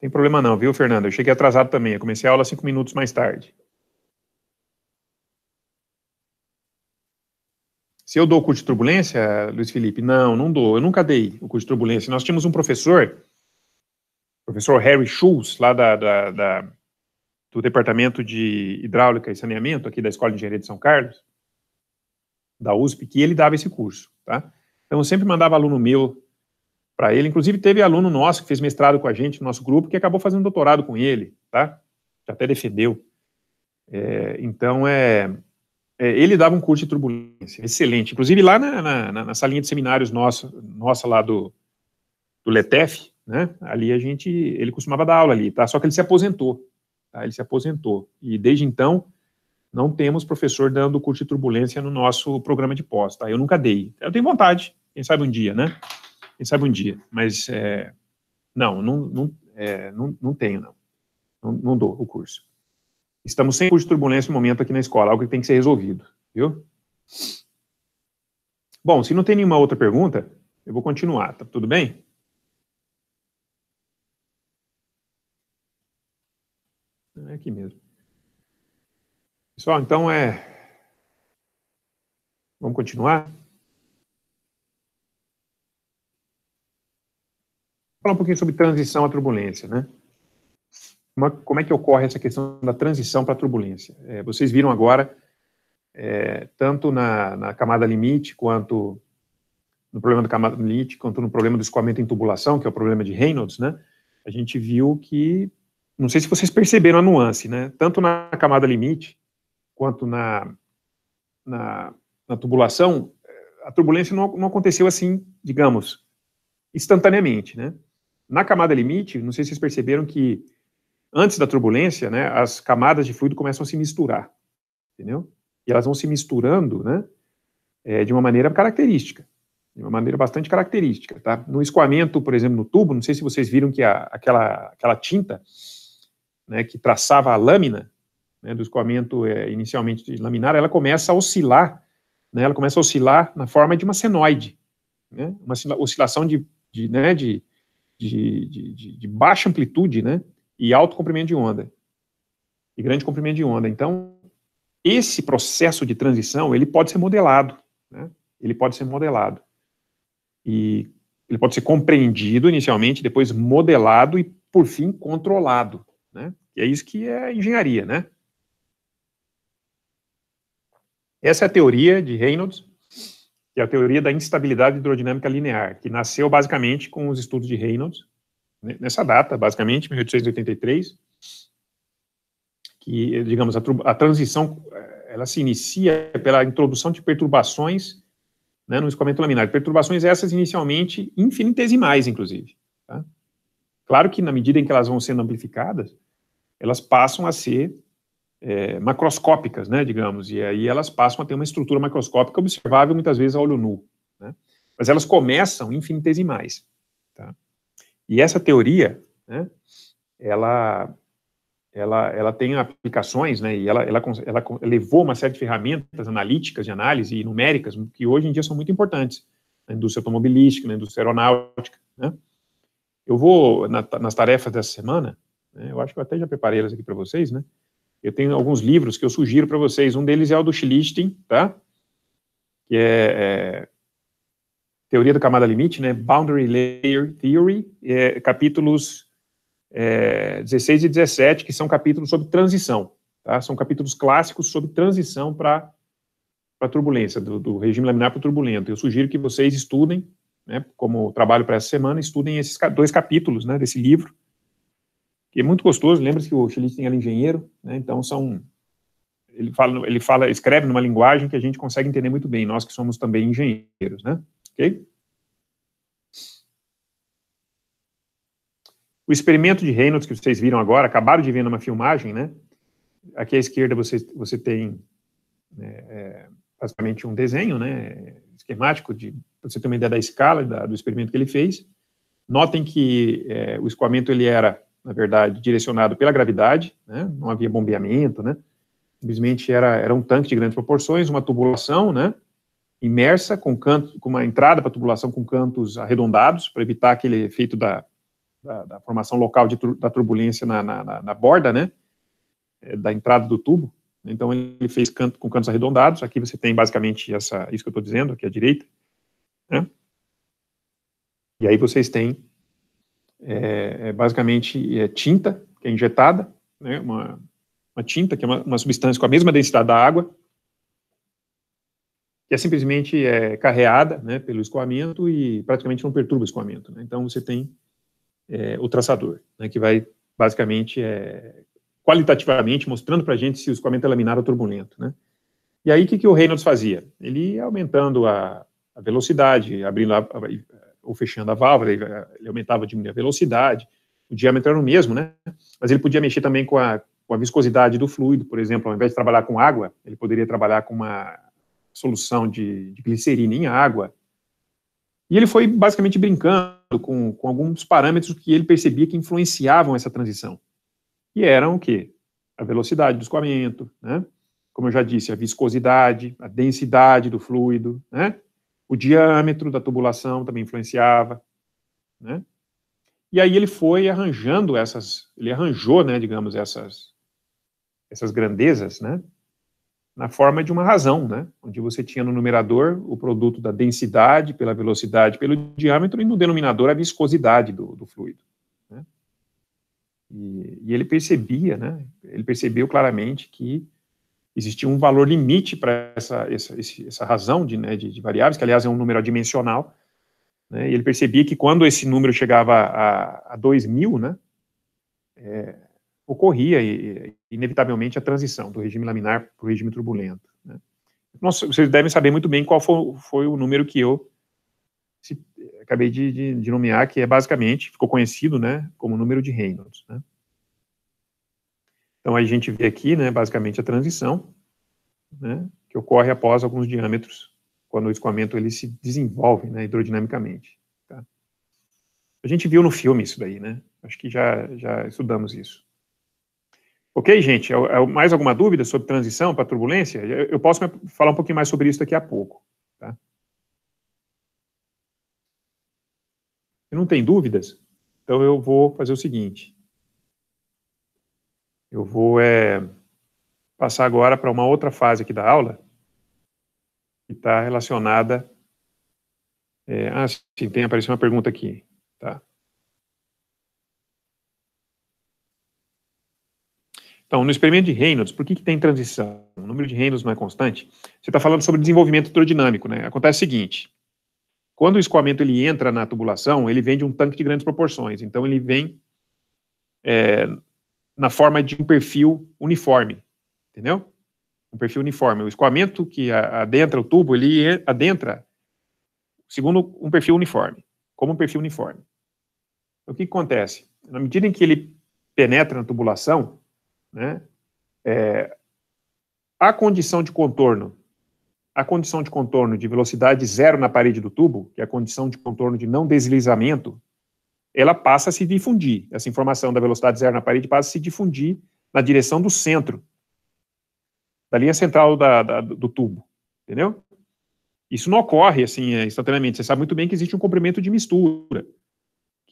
Tem problema não, viu, Fernando? Eu cheguei atrasado também. Eu comecei a aula cinco minutos mais tarde. Se eu dou o curso de turbulência, Luiz Felipe? Não, não dou. Eu nunca dei o curso de turbulência. Nós tínhamos um professor, professor Harry Schultz, lá da, da, da, do Departamento de Hidráulica e Saneamento, aqui da Escola de Engenharia de São Carlos, da USP, que ele dava esse curso, tá? Então, eu sempre mandava aluno meu para ele. Inclusive, teve aluno nosso que fez mestrado com a gente, no nosso grupo, que acabou fazendo doutorado com ele, tá? Já até defendeu. É, então, é, é, ele dava um curso de turbulência, excelente. Inclusive lá na, na, na, salinha de seminários nossa, nossa lá do, do Letef, né? Ali a gente, ele costumava dar aula ali, tá? Só que ele se aposentou, tá? Ele se aposentou e desde então não temos professor dando curso de turbulência no nosso programa de pós, tá? Eu nunca dei. Eu tenho vontade, quem sabe um dia, né? Quem sabe um dia, mas é, não, não, não, é, não, não tenho, não. não. Não dou o curso. Estamos sem curso de turbulência no momento aqui na escola, algo que tem que ser resolvido, viu? Bom, se não tem nenhuma outra pergunta, eu vou continuar, tá tudo bem? É aqui mesmo. Pessoal, então é... Vamos continuar? Vou falar um pouquinho sobre transição à turbulência, né? uma, como é que ocorre essa questão da transição para a turbulência? É, vocês viram agora, é, tanto na, na, camada limite, quanto no problema da camada limite, quanto no problema do escoamento em tubulação, que é o problema de Reynolds, né? A gente viu que, não sei se vocês perceberam a nuance, né? Tanto na camada limite, quanto na, na, na tubulação, a turbulência não, não aconteceu assim, digamos, instantaneamente, né? Na camada limite, não sei se vocês perceberam que antes da turbulência, né, as camadas de fluido começam a se misturar, entendeu? E elas vão se misturando, né, é, de uma maneira característica, de uma maneira bastante característica, tá? No escoamento, por exemplo, no tubo, não sei se vocês viram que a, aquela, aquela tinta, né, que traçava a lâmina, né, do escoamento é, inicialmente laminar, ela começa a oscilar, né, ela começa a oscilar na forma de uma senoide, né, uma oscilação de, de, né, de, de, de, de baixa amplitude, né, e alto comprimento de onda e grande comprimento de onda. Então, esse processo de transição ele pode ser modelado, né? ele pode ser modelado e ele pode ser compreendido inicialmente, depois modelado e por fim controlado, né? E é isso que é engenharia, né? Essa é a teoria de Reynolds, que é a teoria da instabilidade hidrodinâmica linear, que nasceu basicamente com os estudos de Reynolds nessa data, basicamente, 1883, que, digamos, a, a transição eh, ela se inicia pela introdução de perturbações né, no escoamento laminar. Perturbações essas inicialmente infinitesimais, inclusive. Tá? Claro que na medida em que elas vão sendo amplificadas, elas passam a ser é, macroscópicas, né, digamos, e aí elas passam a ter uma estrutura macroscópica observável muitas vezes a olho nu. Né? Mas elas começam infinitesimais. Tá? E essa teoria, né, ela, ela, ela tem aplicações, né, e ela, ela, ela levou uma série de ferramentas analíticas de análise e numéricas que hoje em dia são muito importantes na indústria automobilística, na indústria aeronáutica. Né. Eu vou, na, nas tarefas dessa semana, né, eu acho que eu até já preparei elas aqui para vocês, né, eu tenho alguns livros que eu sugiro para vocês, um deles é o do Schlichten, tá, que é, é teoria da camada limite, né, Boundary Layer Theory, é, capítulos é, 16 e 17, que são capítulos sobre transição. Tá? São capítulos clássicos sobre transição para a turbulência, do, do, regime laminar para o turbulento. Eu sugiro que vocês estudem, né, como trabalho para essa semana, estudem esses dois capítulos né, desse livro, que é muito gostoso. Lembra-se que o tem era engenheiro, né, então são ele fala, ele fala, escreve numa linguagem que a gente consegue entender muito bem, nós que somos também engenheiros, né? ok? O experimento de Reynolds que vocês viram agora, acabaram de ver numa filmagem, né? Aqui à esquerda você, você tem né, é, basicamente um desenho, né? Esquemático, de, para você ter uma ideia da escala da, do experimento que ele fez. Notem que é, o escoamento ele era, na verdade, direcionado pela gravidade, né? Não havia bombeamento, né? Simplesmente era, era um tanque de grandes proporções, uma tubulação, né? imersa, com, canto, com uma entrada para a tubulação com cantos arredondados, para evitar aquele efeito da, da, da formação local de, da turbulência na, na, na, borda, né, é, da entrada do tubo. Então, ele fez canto, com cantos arredondados. Aqui você tem basicamente essa, isso que eu estou dizendo, aqui à direita. Né? E aí vocês têm, é, é, basicamente, é, tinta, que é injetada, né, uma, uma tinta, que é uma, uma substância com a mesma densidade da água, que é simplesmente é, carreada né, pelo escoamento e praticamente não perturba o escoamento. Né? Então, você tem é, o traçador, né, que vai basicamente, é, qualitativamente, mostrando para a gente se o escoamento é laminar ou turbulento. Né? E aí, o que, que o Reynolds fazia? Ele ia aumentando a, a velocidade, abrindo a, a, ou fechando a válvula, ele, aumentava, diminuía a velocidade, o diâmetro era o mesmo, né? mas ele podia mexer também com a, com a viscosidade do fluido, por exemplo, ao invés de trabalhar com água, ele poderia trabalhar com uma solução de, de glicerina em água. E ele foi basicamente brincando com, com alguns parâmetros que ele percebia que influenciavam essa transição. E eram o quê? A velocidade do escoamento, né? como eu já disse, a viscosidade, a densidade do fluido, né? o diâmetro da tubulação também influenciava. Né? E aí ele foi arranjando essas, ele arranjou, né, digamos, essas, essas grandezas, né, na forma de uma razão, né? onde você tinha no numerador o produto da densidade pela velocidade pelo diâmetro e no denominador a viscosidade do, do fluido. Né? E, e, ele percebia, né? ele percebeu claramente que existia um valor limite para essa, essa, essa razão de, né, de, de, variáveis, que aliás é um número adimensional. né? e ele percebia que quando esse número chegava a, a mil, né, é, ocorria inevitavelmente, a transição do regime laminar para o regime turbulento. Né? Nossa, vocês devem saber muito bem qual foi, foi o número que eu se, acabei de, de, de, nomear, que é basicamente, ficou conhecido né, como número de Reynolds. Né? Então, a gente vê aqui, né, basicamente, a transição, né, que ocorre após alguns diâmetros, quando o escoamento ele se desenvolve né, hidrodinamicamente. Tá? A gente viu no filme isso daí, né? Acho que já, já estudamos isso. Ok, gente? É é mais alguma dúvida sobre transição para turbulência? Eu posso falar um pouquinho mais sobre isso daqui a pouco. Tá? Não tem dúvidas? Então eu vou fazer o seguinte. Eu vou é, passar agora para uma outra fase aqui da aula, que está relacionada... É, ah, sim, tem aparecido uma pergunta aqui. Tá. Então, no experimento de Reynolds, por que, que tem transição? O número de Reynolds não é constante? Você está falando sobre desenvolvimento hidrodinâmico, né? Acontece o seguinte, quando o escoamento ele entra na tubulação, ele vem de um tanque de grandes proporções, então ele vem é, na forma de um perfil uniforme, entendeu? Um perfil uniforme. O escoamento que adentra o tubo, ele adentra segundo um perfil uniforme, como um perfil uniforme. Então, o que acontece? Na medida em que ele penetra na tubulação, né? É, a condição de contorno, a condição de contorno de velocidade zero na parede do tubo, que é a condição de contorno de não deslizamento, ela passa a se difundir. Essa informação da velocidade zero na parede passa a se difundir na direção do centro, da linha central da, da, do tubo, entendeu? Isso não ocorre assim é, instantaneamente. Você sabe muito bem que existe um comprimento de mistura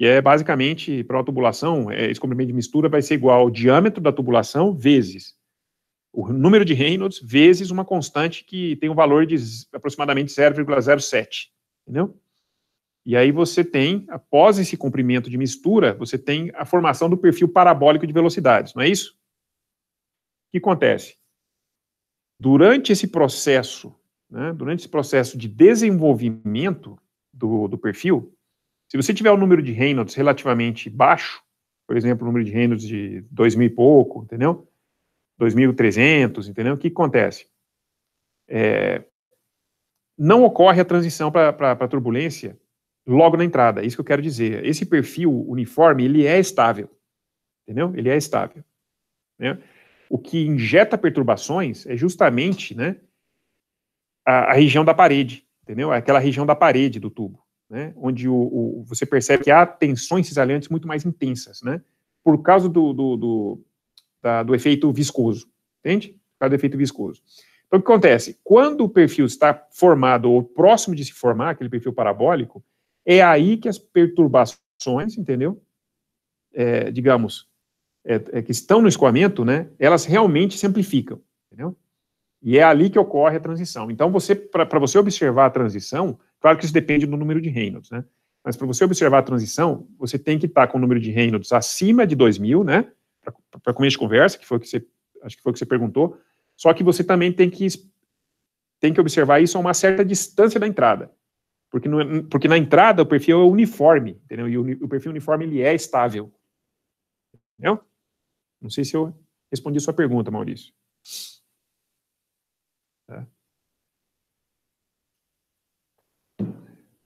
que é basicamente para uma tubulação, é, esse comprimento de mistura vai ser igual ao diâmetro da tubulação vezes o número de Reynolds vezes uma constante que tem um valor de aproximadamente 0,07, entendeu? E aí você tem, após esse comprimento de mistura, você tem a formação do perfil parabólico de velocidades, não é isso? O que acontece? Durante esse processo, né, durante esse processo de desenvolvimento do, do perfil, se você tiver um número de Reynolds relativamente baixo, por exemplo, o número de Reynolds de 2.000 e pouco, entendeu? 2.300, entendeu? O que acontece? É, não ocorre a transição para a turbulência logo na entrada, é isso que eu quero dizer. Esse perfil uniforme, ele é estável, entendeu? Ele é estável. Né? O que injeta perturbações é justamente né, a, a região da parede, entendeu? Aquela região da parede do tubo né, onde o, o, você percebe que há tensões cisalhantes muito mais intensas, né, por causa do, do, do, da, do efeito viscoso, entende? Por causa do efeito viscoso. Então, o que acontece? Quando o perfil está formado ou próximo de se formar, aquele perfil parabólico, é aí que as perturbações, entendeu? É, digamos, é, é, que estão no escoamento, né, elas realmente se amplificam, entendeu? E é ali que ocorre a transição. Então, você para você observar a transição, Claro que isso depende do número de Reynolds, né? Mas para você observar a transição, você tem que estar tá com o número de Reynolds acima de mil, né? Para começo de conversa, que foi o que você acho que foi o que você perguntou. Só que você também tem que tem que observar isso a uma certa distância da entrada. Porque, é, porque na entrada o perfil é uniforme, entendeu? E o, o perfil uniforme ele é estável. Entendeu? Não sei se eu respondi a sua pergunta, Maurício.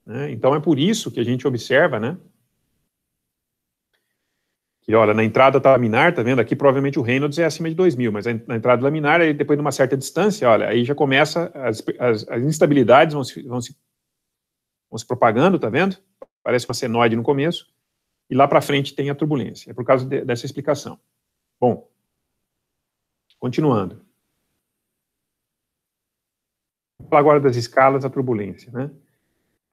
Né? Então é por isso que a gente observa, né? Que olha, na entrada laminar, tá vendo? Aqui provavelmente o Reynolds é acima de 2000, mas na entrada laminar, aí, depois de uma certa distância, olha, aí já começa, as, as, as instabilidades vão se, vão, se, vão se propagando, tá vendo? Parece uma senoide no começo, e lá para frente tem a turbulência. É por causa de, dessa explicação. Bom, continuando. Vou falar agora das escalas da turbulência, né?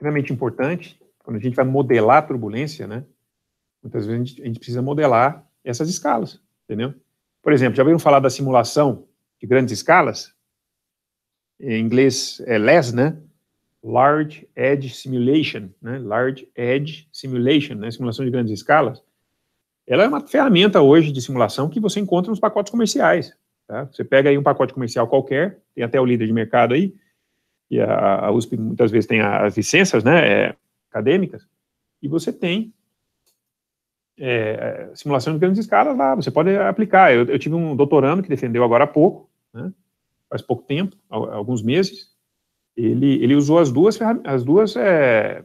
extremamente importante quando a gente vai modelar a turbulência, né? Muitas vezes a gente, a gente precisa modelar essas escalas, entendeu? Por exemplo, já ouviram falar da simulação de grandes escalas? Em inglês é LES, né? Large Edge Simulation, né? Large Edge Simulation, né? Simulação de grandes escalas. Ela é uma ferramenta hoje de simulação que você encontra nos pacotes comerciais. Tá? Você pega aí um pacote comercial qualquer, tem até o líder de mercado aí, e a, a USP muitas vezes tem as licenças né, é, acadêmicas, e você tem é, é, simulação de grandes escalas lá, você pode aplicar. Eu, eu tive um doutorando que defendeu agora há pouco, né, faz pouco tempo, alguns meses, ele, ele usou as duas, as duas é,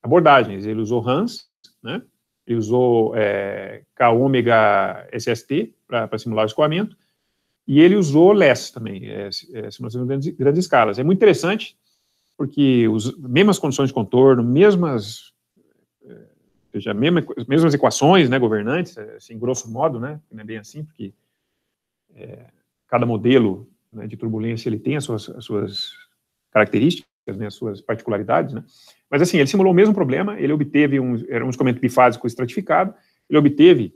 abordagens, ele usou RANS, né, ele usou é, k omega SST para simular o escoamento, e ele usou less também, é, é, simulações em grandes, grandes escalas. É muito interessante, porque as mesmas condições de contorno, mesmas é, seja, mesma, mesmas equações, né, governantes, é, assim, grosso modo, né, não é bem assim, porque é, cada modelo né, de turbulência ele tem as suas, as suas características, né, as suas particularidades, né, mas assim, ele simulou o mesmo problema, ele obteve um, era um instrumento bifásico estratificado, ele obteve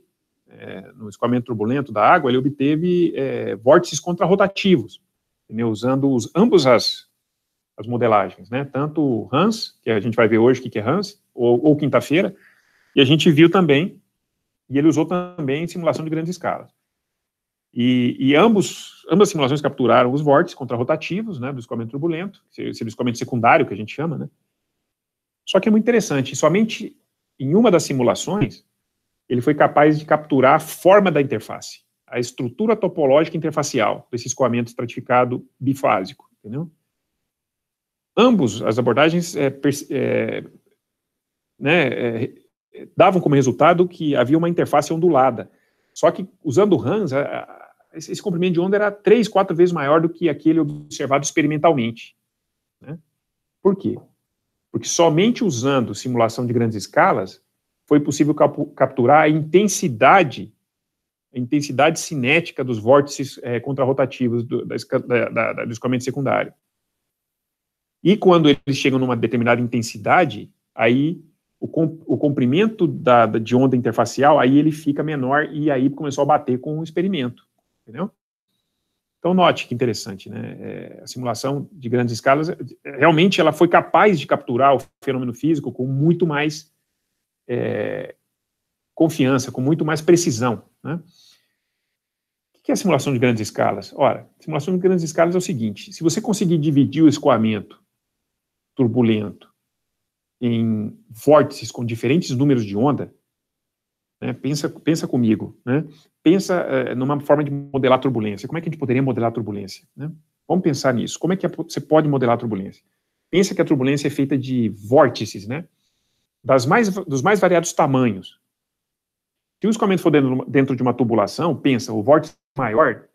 é, no escoamento turbulento da água, ele obteve é, vórtices contrarrotativos, né, usando os, ambos as, as modelagens, né, tanto Hans, que a gente vai ver hoje o que, que é Hans, ou, ou quinta-feira, e a gente viu também, e ele usou também simulação de grandes escalas. E, e ambos, ambas as simulações capturaram os vórtices contrarrotativos né, do escoamento turbulento, esse escoamento secundário que a gente chama, né? Só que é muito interessante, somente em uma das simulações, ele foi capaz de capturar a forma da interface, a estrutura topológica interfacial desse escoamento estratificado bifásico, entendeu? Ambos, as abordagens é, é, né, é, davam como resultado que havia uma interface ondulada. Só que, usando o Hans, a, a, esse comprimento de onda era três, quatro vezes maior do que aquele observado experimentalmente. Né? Por quê? Porque somente usando simulação de grandes escalas, foi possível capturar a intensidade, a intensidade cinética dos vórtices é, eh, contrarrotativos do, da, da, da, do escoamento secundário. E quando eles chegam numa determinada intensidade, aí o, o comprimento da, de onda interfacial, aí ele fica menor e aí começou a bater com o experimento, entendeu? Então, note que interessante, né? É, a simulação de grandes escalas, é, realmente, ela foi capaz de capturar o fenômeno físico com muito mais é, confiança, com muito mais precisão. Né? O que é simulação de grandes escalas? Ora, simulação de grandes escalas é o seguinte: se você conseguir dividir o escoamento turbulento em vórtices com diferentes números de onda, né, pensa, pensa comigo, né, pensa é, numa forma de modelar turbulência. Como é que a gente poderia modelar turbulência? Né? Vamos pensar nisso. Como é que é, você pode modelar turbulência? Pensa que a turbulência é feita de vórtices, né? das mais, dos mais variados tamanhos. Se o escoamento for dentro, de uma tubulação, pensa, o vórtice maior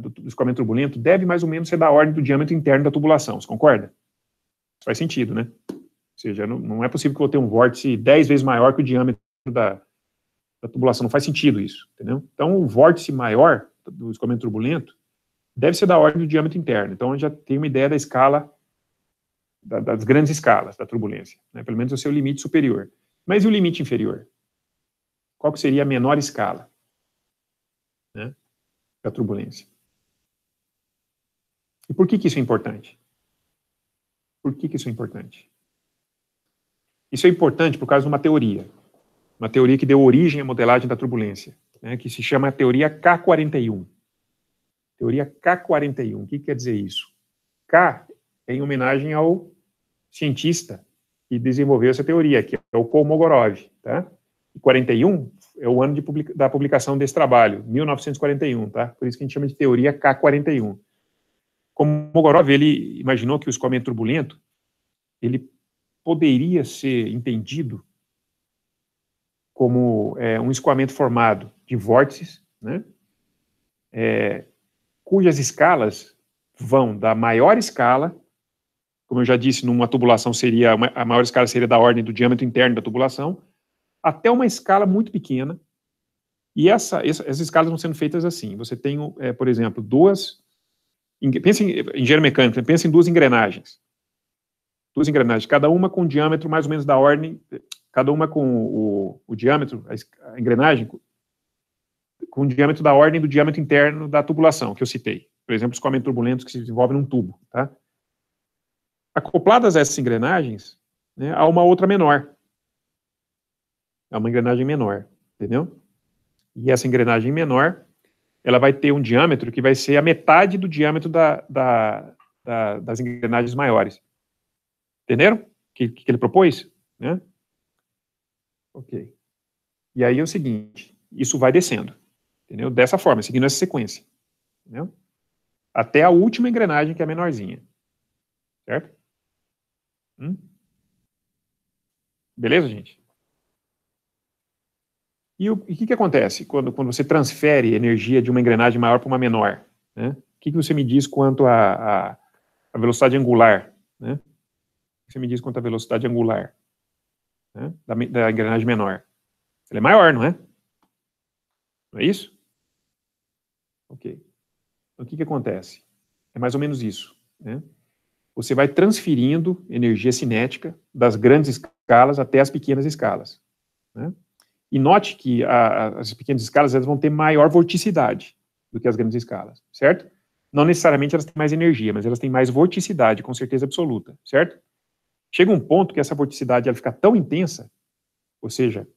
do, escoamento turbulento deve mais ou menos ser da ordem do diâmetro interno da tubulação, você concorda? Isso faz sentido, né? Ou seja, não, não é possível que eu tenha um vórtice 10 vezes maior que o diâmetro da, da tubulação, não faz sentido isso, entendeu? Então, o vórtice maior do escoamento turbulento deve ser da ordem do diâmetro interno. Então, a gente já tem uma ideia da escala da, das grandes escalas da turbulência, né? pelo menos o seu limite superior. Mas e o limite inferior? Qual seria a menor escala né, da turbulência? E por que, que isso é importante? Por que, que isso é importante? Isso é importante por causa de uma teoria, uma teoria que deu origem à modelagem da turbulência, né, que se chama a teoria K41. Teoria K41, o que quer dizer isso? K é em homenagem ao cientista que desenvolveu essa teoria, que é o Kolmogorov, tá? E 41 é o ano publica da publicação desse trabalho, 1941, tá? Por isso que a gente chama de teoria K41. Kolmogorov, ele imaginou que o escoamento turbulento, ele poderia ser entendido como é, um escoamento formado de vórtices, né? É, cujas escalas vão da maior escala como eu já disse, numa tubulação seria, uma, a maior escala seria da ordem do diâmetro interno da tubulação, até uma escala muito pequena. E essa, essa essas escalas vão sendo feitas assim. Você tem, é, por exemplo, duas. Pensa em engenharia mecânica, né, pensa em duas engrenagens. Duas engrenagens, cada uma com um diâmetro mais ou menos da ordem, cada uma com o, o diâmetro, a, a engrenagem, com o diâmetro da ordem do diâmetro interno da tubulação, que eu citei. Por exemplo, os coamentos turbulentos que se desenvolvem num tubo. Tá? acopladas a essas engrenagens, né, há uma outra menor. Há uma engrenagem menor, entendeu? E essa engrenagem menor, ela vai ter um diâmetro que vai ser a metade do diâmetro da, da, da, das engrenagens maiores. Entenderam? Que, que ele propôs, né? Ok. E aí é o seguinte, isso vai descendo, entendeu? Dessa forma, seguindo essa sequência, entendeu? Até a última engrenagem que é a menorzinha, certo? Hum? Beleza, gente? E o e que, que acontece quando, quando você transfere energia de uma engrenagem maior para uma menor? Né? O que, que você me diz quanto à velocidade angular? Né? Você me diz quanto à velocidade angular né? da, da engrenagem menor. Ela é maior, não é? Não é isso? Ok. Então, o que, que acontece? É mais ou menos isso. Né? você vai transferindo energia cinética das grandes escalas até as pequenas escalas. Né? E note que a, as pequenas escalas elas vão ter maior vorticidade do que as grandes escalas, certo? Não necessariamente elas têm mais energia, mas elas têm mais vorticidade, com certeza absoluta, certo? Chega um ponto que essa vorticidade ela fica tão intensa, ou seja,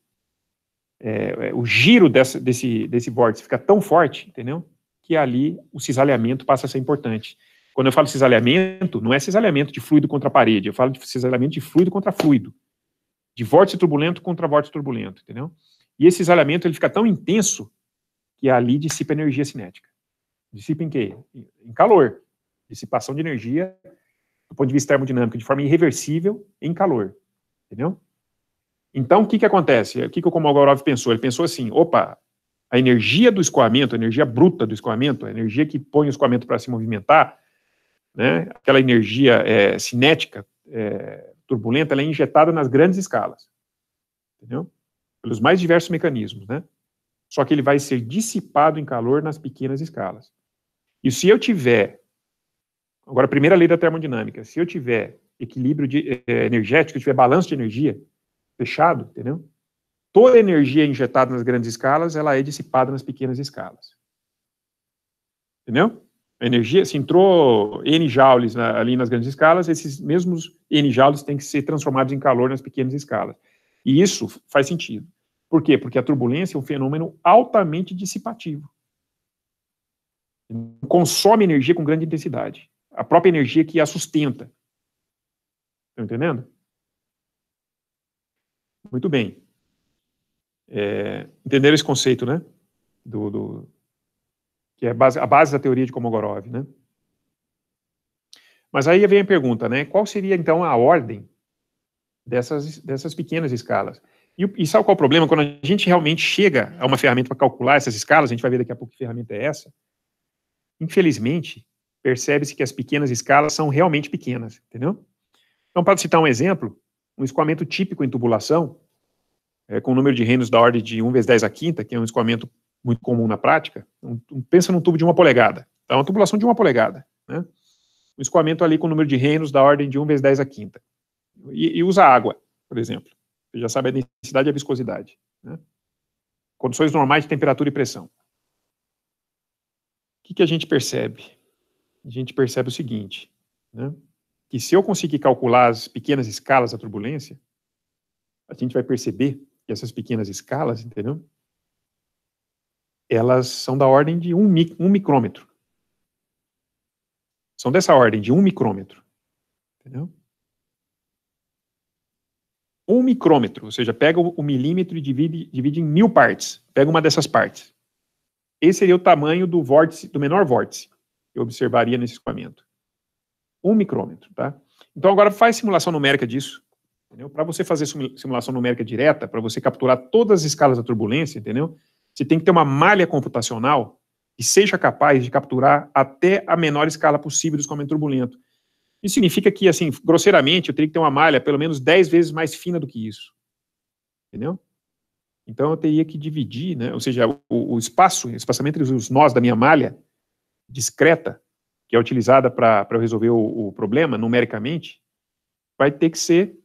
é, é o giro dessa, desse, desse vórtice fica tão forte, entendeu? Que ali o cisalhamento passa a ser importante. Quando eu falo cisalhamento, não é cisalhamento de fluido contra parede, eu falo de cisalhamento de fluido contra fluido. De vórtice turbulento contra vórtice turbulento, entendeu? E esse cisalhamento ele fica tão intenso que é ali dissipa energia cinética. Dissipa em quê? Em calor. Dissipação de energia, do ponto de vista termodinâmico, de forma irreversível, em calor. Entendeu? Então, o que, que acontece? O que, que o Komogorov pensou? Ele pensou assim, opa, a energia do escoamento, a energia bruta do escoamento, a energia que põe o escoamento para se movimentar, né? Aquela energia é, cinética é, turbulenta ela é injetada nas grandes escalas, entendeu? pelos mais diversos mecanismos. Né? Só que ele vai ser dissipado em calor nas pequenas escalas. E se eu tiver, agora a primeira lei da termodinâmica, se eu tiver equilíbrio de, é, energético, se eu tiver balanço de energia fechado, entendeu? Toda energia injetada nas grandes escalas, ela é dissipada nas pequenas escalas. Entendeu? energia, se assim, entrou N joules na, ali nas grandes escalas, esses mesmos N joules têm que ser transformados em calor nas pequenas escalas. E isso faz sentido. Por quê? Porque a turbulência é um fenômeno altamente dissipativo. Consome energia com grande intensidade. A própria energia que a sustenta. Estão entendendo? Muito bem. É, entenderam esse conceito, né? do, do que é base, a base da teoria de Kolmogorov, né? Mas aí vem a pergunta, né? Qual seria então a ordem dessas, dessas pequenas escalas? E, e sabe qual é o problema? Quando a gente realmente chega a uma ferramenta para calcular essas escalas, a gente vai ver daqui a pouco que ferramenta é essa. Infelizmente, percebe-se que as pequenas escalas são realmente pequenas, entendeu? Então, para citar um exemplo, um escoamento típico em tubulação, é, com o número de reinos da ordem de 1 vezes 10 a quinta, que é um escoamento muito comum na prática, um, um, pensa num tubo de uma polegada. Então, uma tubulação de uma polegada. Né? Um escoamento ali com o número de reinos da ordem de 1 vezes 10 a quinta. E, e usa água, por exemplo. Você já sabe a densidade e a viscosidade. Né? Condições normais de temperatura e pressão. O que, que a gente percebe? A gente percebe o seguinte, né? que se eu conseguir calcular as pequenas escalas da turbulência, a gente vai perceber que essas pequenas escalas, entendeu? elas são da ordem de um, mic, um micrômetro. São dessa ordem, de um micrômetro. Entendeu? Um micrômetro, ou seja, pega o milímetro e divide, divide em mil partes. Pega uma dessas partes. Esse seria o tamanho do vórtice, do menor vórtice que eu observaria nesse escoamento. Um micrômetro, tá? Então agora faz simulação numérica disso. Para você fazer simulação numérica direta, para você capturar todas as escalas da turbulência, entendeu? Você tem que ter uma malha computacional que seja capaz de capturar até a menor escala possível do escoamento turbulento. Isso significa que, assim, grosseiramente, eu teria que ter uma malha pelo menos 10 vezes mais fina do que isso. Entendeu? Então, eu teria que dividir, né? ou seja, o, o espaço, o espaçamento entre os nós da minha malha discreta, que é utilizada para eu resolver o, o problema numericamente, vai ter que ser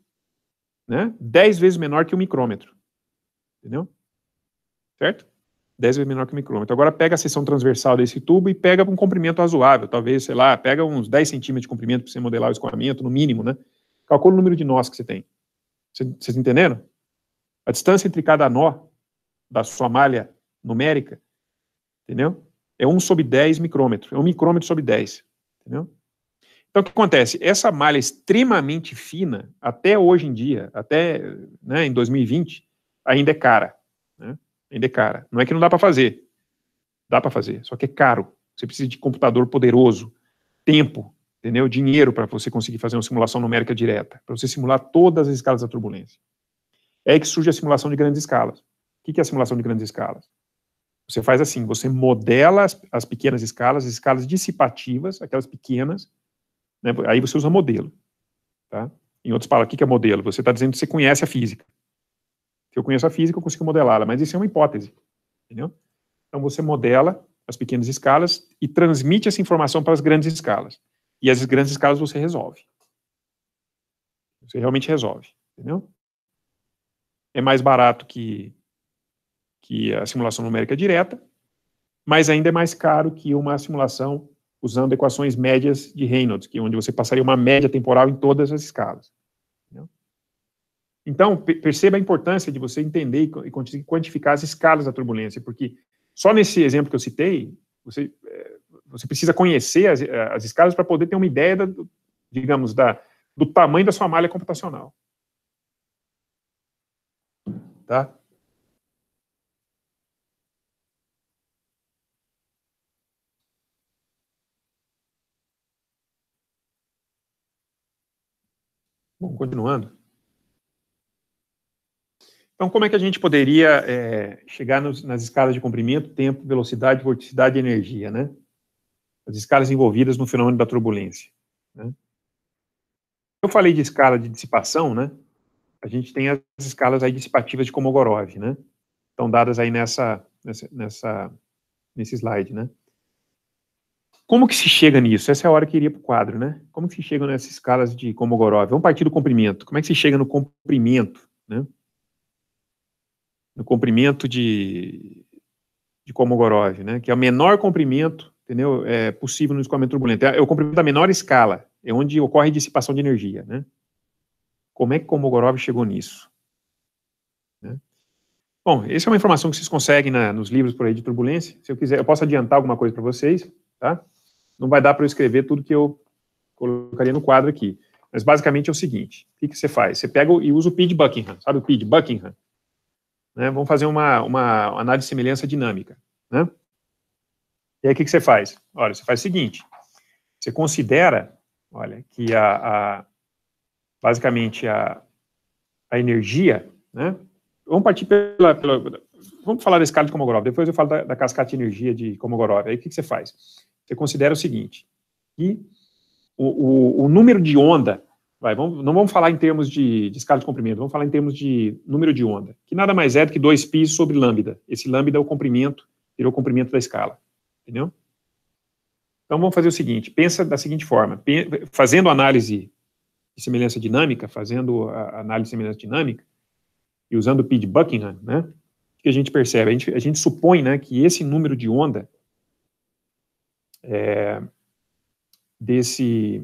né, 10 vezes menor que um micrômetro. Entendeu? Certo? 10 vezes menor que o micrômetro. Agora pega a seção transversal desse tubo e pega um comprimento razoável, talvez, sei lá, pega uns 10 centímetros de comprimento para você modelar o escoamento, no mínimo, né? Calcula o número de nós que você tem. Vocês entenderam? A distância entre cada nó da sua malha numérica, entendeu? É 1 sobre 10 micrômetros, é 1 micrômetro sobre 10, entendeu? Então, o que acontece? Essa malha extremamente fina, até hoje em dia, até né, em 2020, ainda é cara, né? vender cara. Não é que não dá para fazer. Dá para fazer, só que é caro. Você precisa de computador poderoso, tempo, entendeu? Dinheiro para você conseguir fazer uma simulação numérica direta, para você simular todas as escalas da turbulência. É aí que surge a simulação de grandes escalas. O que é a simulação de grandes escalas? Você faz assim, você modela as, as pequenas escalas, as escalas dissipativas, aquelas pequenas, né? aí você usa modelo. Tá? Em outras palavras, o que é modelo? Você está dizendo que você conhece a física que eu conheço a física, eu consigo modelá-la, mas isso é uma hipótese, entendeu? Então você modela as pequenas escalas e transmite essa informação para as grandes escalas. E as grandes escalas você resolve. Você realmente resolve, entendeu? É mais barato que, que a simulação numérica direta, mas ainda é mais caro que uma simulação usando equações médias de Reynolds, que é onde você passaria uma média temporal em todas as escalas. Então, perceba a importância de você entender e conseguir quantificar as escalas da turbulência, porque só nesse exemplo que eu citei, você, é, você precisa conhecer as, é, as escalas para poder ter uma ideia, da, digamos, da, do tamanho da sua malha computacional. Tá? Bom, continuando. Então, como é que a gente poderia é, chegar nos, nas escalas de comprimento, tempo, velocidade, vorticidade e energia, né? As escalas envolvidas no fenômeno da turbulência. Né? Eu falei de escala de dissipação, né? A gente tem as escalas aí dissipativas de Kolmogorov, né? Estão dadas aí nessa, nessa, nessa, nesse slide, né? Como que se chega nisso? Essa é a hora que iria para o quadro, né? Como que se chega nessas escalas de Kolmogorov? Vamos partir do comprimento. Como é que se chega no comprimento, né? no comprimento de, de Kolmogorov, né? Que é o menor comprimento, entendeu? É possível no escoamento turbulento. É, é o comprimento da menor escala, é onde ocorre dissipação de energia, né? Como é que Kolmogorov chegou nisso? Né? Bom, essa é uma informação que vocês conseguem na, nos livros por aí de turbulência. Se eu quiser, eu posso adiantar alguma coisa para vocês, tá? Não vai dar para eu escrever tudo que eu colocaria no quadro aqui. Mas basicamente é o seguinte: o que, que você faz? Você pega e usa o PID Buckingham, sabe o PID Buckingham? Né? Vamos fazer uma, uma análise de semelhança dinâmica. Né? E aí o que, que você faz? Olha, você faz o seguinte, você considera, olha, que a, a basicamente a, a energia, né? Vamos partir pela, pela vamos falar da escala de Komogorov, depois eu falo da, da cascata de energia de Komogorov. Aí o que, que você faz? Você considera o seguinte, que o, o, o número de onda vai, vamos, não vamos falar em termos de, de, escala de comprimento, vamos falar em termos de número de onda, que nada mais é do que 2π sobre lambda. Esse lambda é o comprimento, virou o comprimento da escala. Entendeu? Então vamos fazer o seguinte, pensa da seguinte forma, fazendo análise de semelhança dinâmica, fazendo a análise de semelhança dinâmica, e usando o P de Buckingham, né, o que a gente percebe? A gente, a gente supõe né, que esse número de onda é, desse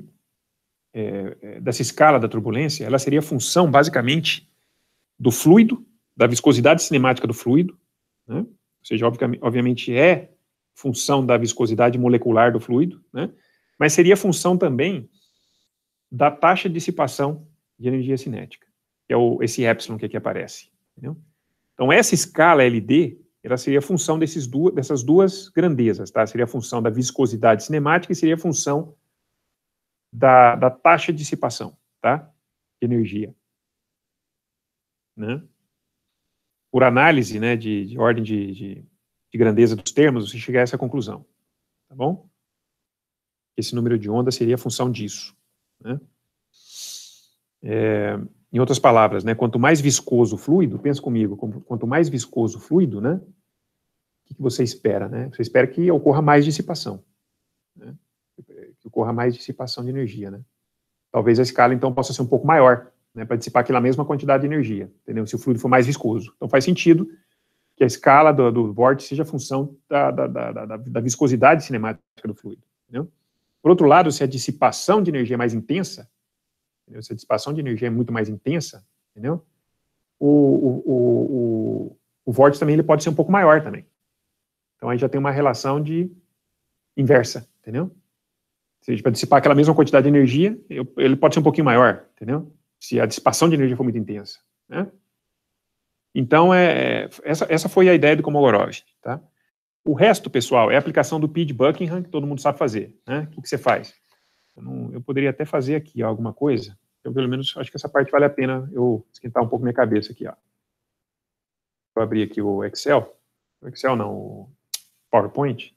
é, é, dessa escala da turbulência, ela seria função, basicamente, do fluido, da viscosidade cinemática do fluido, né? ou seja, obviamente é função da viscosidade molecular do fluido, né? mas seria função também da taxa de dissipação de energia cinética, que é o, esse epsilon que aqui aparece. Entendeu? Então, essa escala LD, ela seria função desses duas dessas duas grandezas, tá? Seria função da viscosidade cinemática e seria função da, da taxa de dissipação, tá? De energia. Né? Por análise, né, de, de ordem de, de, de grandeza dos termos, você chega a essa conclusão, tá bom? Esse número de onda seria a função disso, né? É, em outras palavras, né, quanto mais viscoso o fluido, pensa comigo, quanto mais viscoso o fluido, né, o que, você espera? Né? Você espera que ocorra mais dissipação. Né? ocorra mais dissipação de energia, né? Talvez a escala, então, possa ser um pouco maior, né, para dissipar aquela mesma quantidade de energia, entendeu? Se o fluido for mais viscoso. Então, faz sentido que a escala do, do vórtice seja função da, da, da, da, viscosidade cinemática do fluido, entendeu? Por outro lado, se a dissipação de energia é mais intensa, entendeu? se a dissipação de energia é muito mais intensa, entendeu? O, o, o, o, o vórtice também ele pode ser um pouco maior também. Então, aí já tem uma relação de inversa, entendeu? Se a gente vai dissipar aquela mesma quantidade de energia, eu, ele pode ser um pouquinho maior, entendeu? Se a dissipação de energia for muito intensa, né? Então, é, é essa, essa foi a ideia do Komogorov, tá? O resto, pessoal, é a aplicação do PID Buckingham, que todo mundo sabe fazer, né? O que, que você faz? Eu, não, eu poderia até fazer aqui alguma coisa, eu pelo menos acho que essa parte vale a pena eu esquentar um pouco minha cabeça aqui, ó. Vou abrir aqui o Excel, o Excel não, o PowerPoint,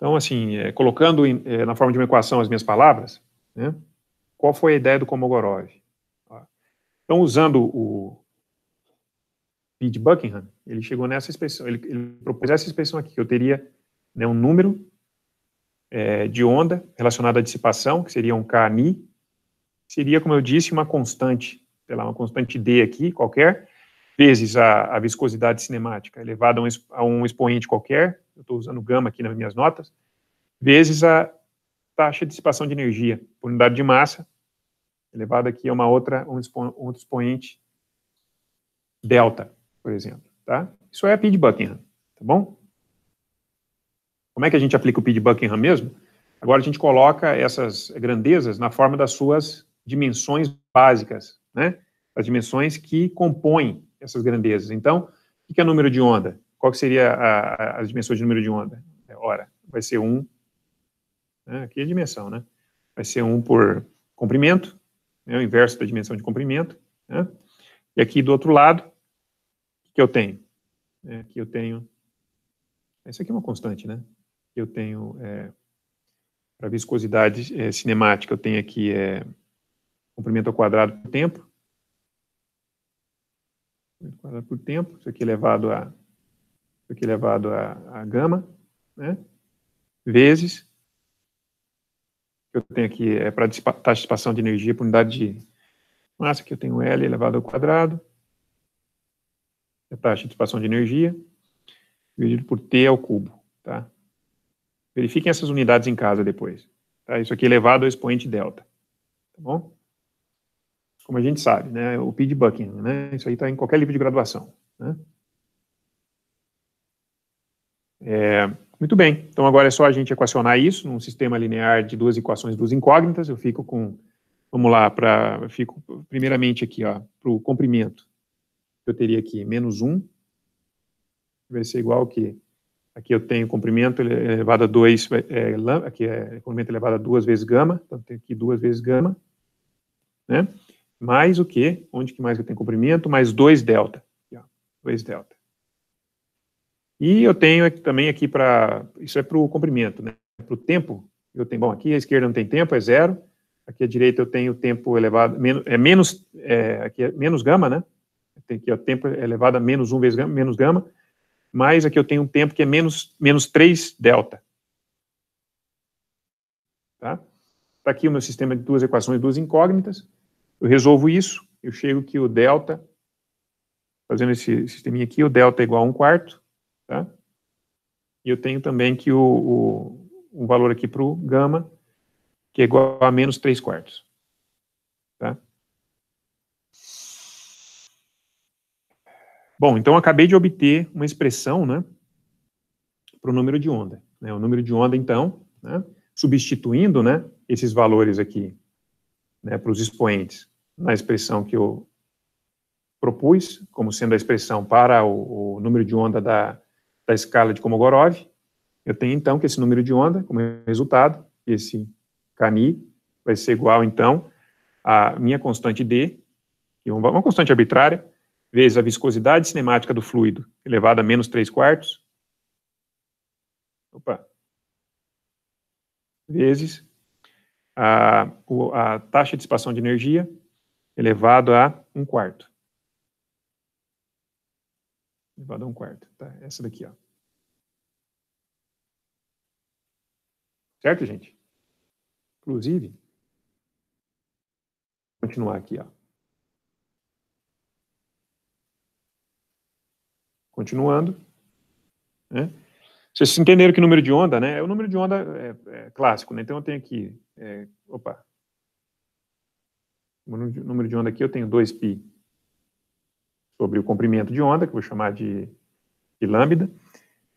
Então, assim, é, colocando em, é, na forma de uma equação as minhas palavras, né, qual foi a ideia do Komogorov? Então, usando o Pete Buckingham, ele chegou nessa expressão, ele, ele propôs essa expressão aqui, que eu teria né, um número é, de onda relacionado à dissipação, que seria um Kni, seria, como eu disse, uma constante, sei lá, uma constante D aqui, qualquer, vezes a, a viscosidade cinemática elevada a um expoente qualquer, eu estou usando gama aqui nas minhas notas, vezes a taxa de dissipação de energia por unidade de massa, elevada aqui a uma outra, um, outro expoente delta, por exemplo, tá? Isso é a P Buckingham, tá bom? Como é que a gente aplica o P Buckingham mesmo? Agora a gente coloca essas grandezas na forma das suas dimensões básicas, né? As dimensões que compõem essas grandezas. Então, o que é número de onda? qual seria a, a, de número de onda? É Ora, vai ser 1, né, aqui é a dimensão, né? Vai ser 1 por comprimento, né, o inverso da dimensão de comprimento, né? E aqui do outro lado, o que eu tenho? É, aqui eu tenho, Isso aqui é uma constante, né? Eu tenho, é, para viscosidade é, cinemática, eu tenho aqui é, comprimento ao quadrado por tempo, quadrado por tempo, isso aqui elevado é a aqui elevado a, a gama, né? vezes, eu tenho aqui é para taxa de dissipação de energia por unidade de massa, que eu tenho L elevado ao quadrado, é taxa de dissipação de energia, dividido por T ao cubo, tá? Verifiquem essas unidades em casa depois, tá? Isso aqui é elevado ao expoente delta, tá bom? Como a gente sabe, né, o P de Buckingham, né, isso aí está em qualquer livro de graduação, né? É, muito bem, então agora é só a gente equacionar isso num sistema linear de duas equações, duas incógnitas. Eu fico com, vamos lá, para fico primeiramente aqui, ó, para o comprimento. Eu teria aqui menos 1, vai ser igual que aqui eu tenho comprimento é elevado a 2, é, é aqui é comprimento elevado a 2 vezes gama, então tenho aqui 2 vezes gama, né? Mais o que Onde que mais eu tenho comprimento? Mais 2 delta. 2 delta. E eu tenho também aqui para, isso é para o comprimento, né? para o tempo, eu tenho, bom, aqui a esquerda não tem tempo, é zero, aqui à direita eu tenho tempo elevado, menos, é menos, é, aqui é menos gama, né? Tem aqui o tempo elevado a menos 1 vezes gama, menos gama, mas aqui eu tenho um tempo que é menos, menos 3 delta. Tá? Está aqui o meu sistema de duas equações, duas incógnitas, eu resolvo isso, eu chego que o delta, fazendo esse sisteminha aqui, o delta é igual a 1 quarto, Tá? E eu tenho também que o, o, o valor aqui para o gama, que é igual a menos 3 quartos. Tá? Bom, então acabei de obter uma expressão né, para o número de onda. Né? O número de onda, então, né, substituindo né, esses valores aqui né, para os expoentes na expressão que eu propus, como sendo a expressão para o, o número de onda da, da escala de Kolmogorov, eu tenho então que esse número de onda, como resultado, esse cani vai ser igual então à minha constante D, que é uma constante arbitrária, vezes a viscosidade cinemática do fluido elevada a menos 3 quartos, opa, vezes a, a taxa de dissipação de energia elevado a 1 quarto elevado a um quarto. Tá? Essa daqui, ó. Certo, gente? Inclusive, continuar aqui, ó. Continuando. Né? Vocês entenderam que número de onda, né? É o número de onda é, é clássico, né? Então eu tenho aqui, é, opa, o número de onda aqui eu tenho 2π sobre o comprimento de onda, que eu vou chamar de, de lambda,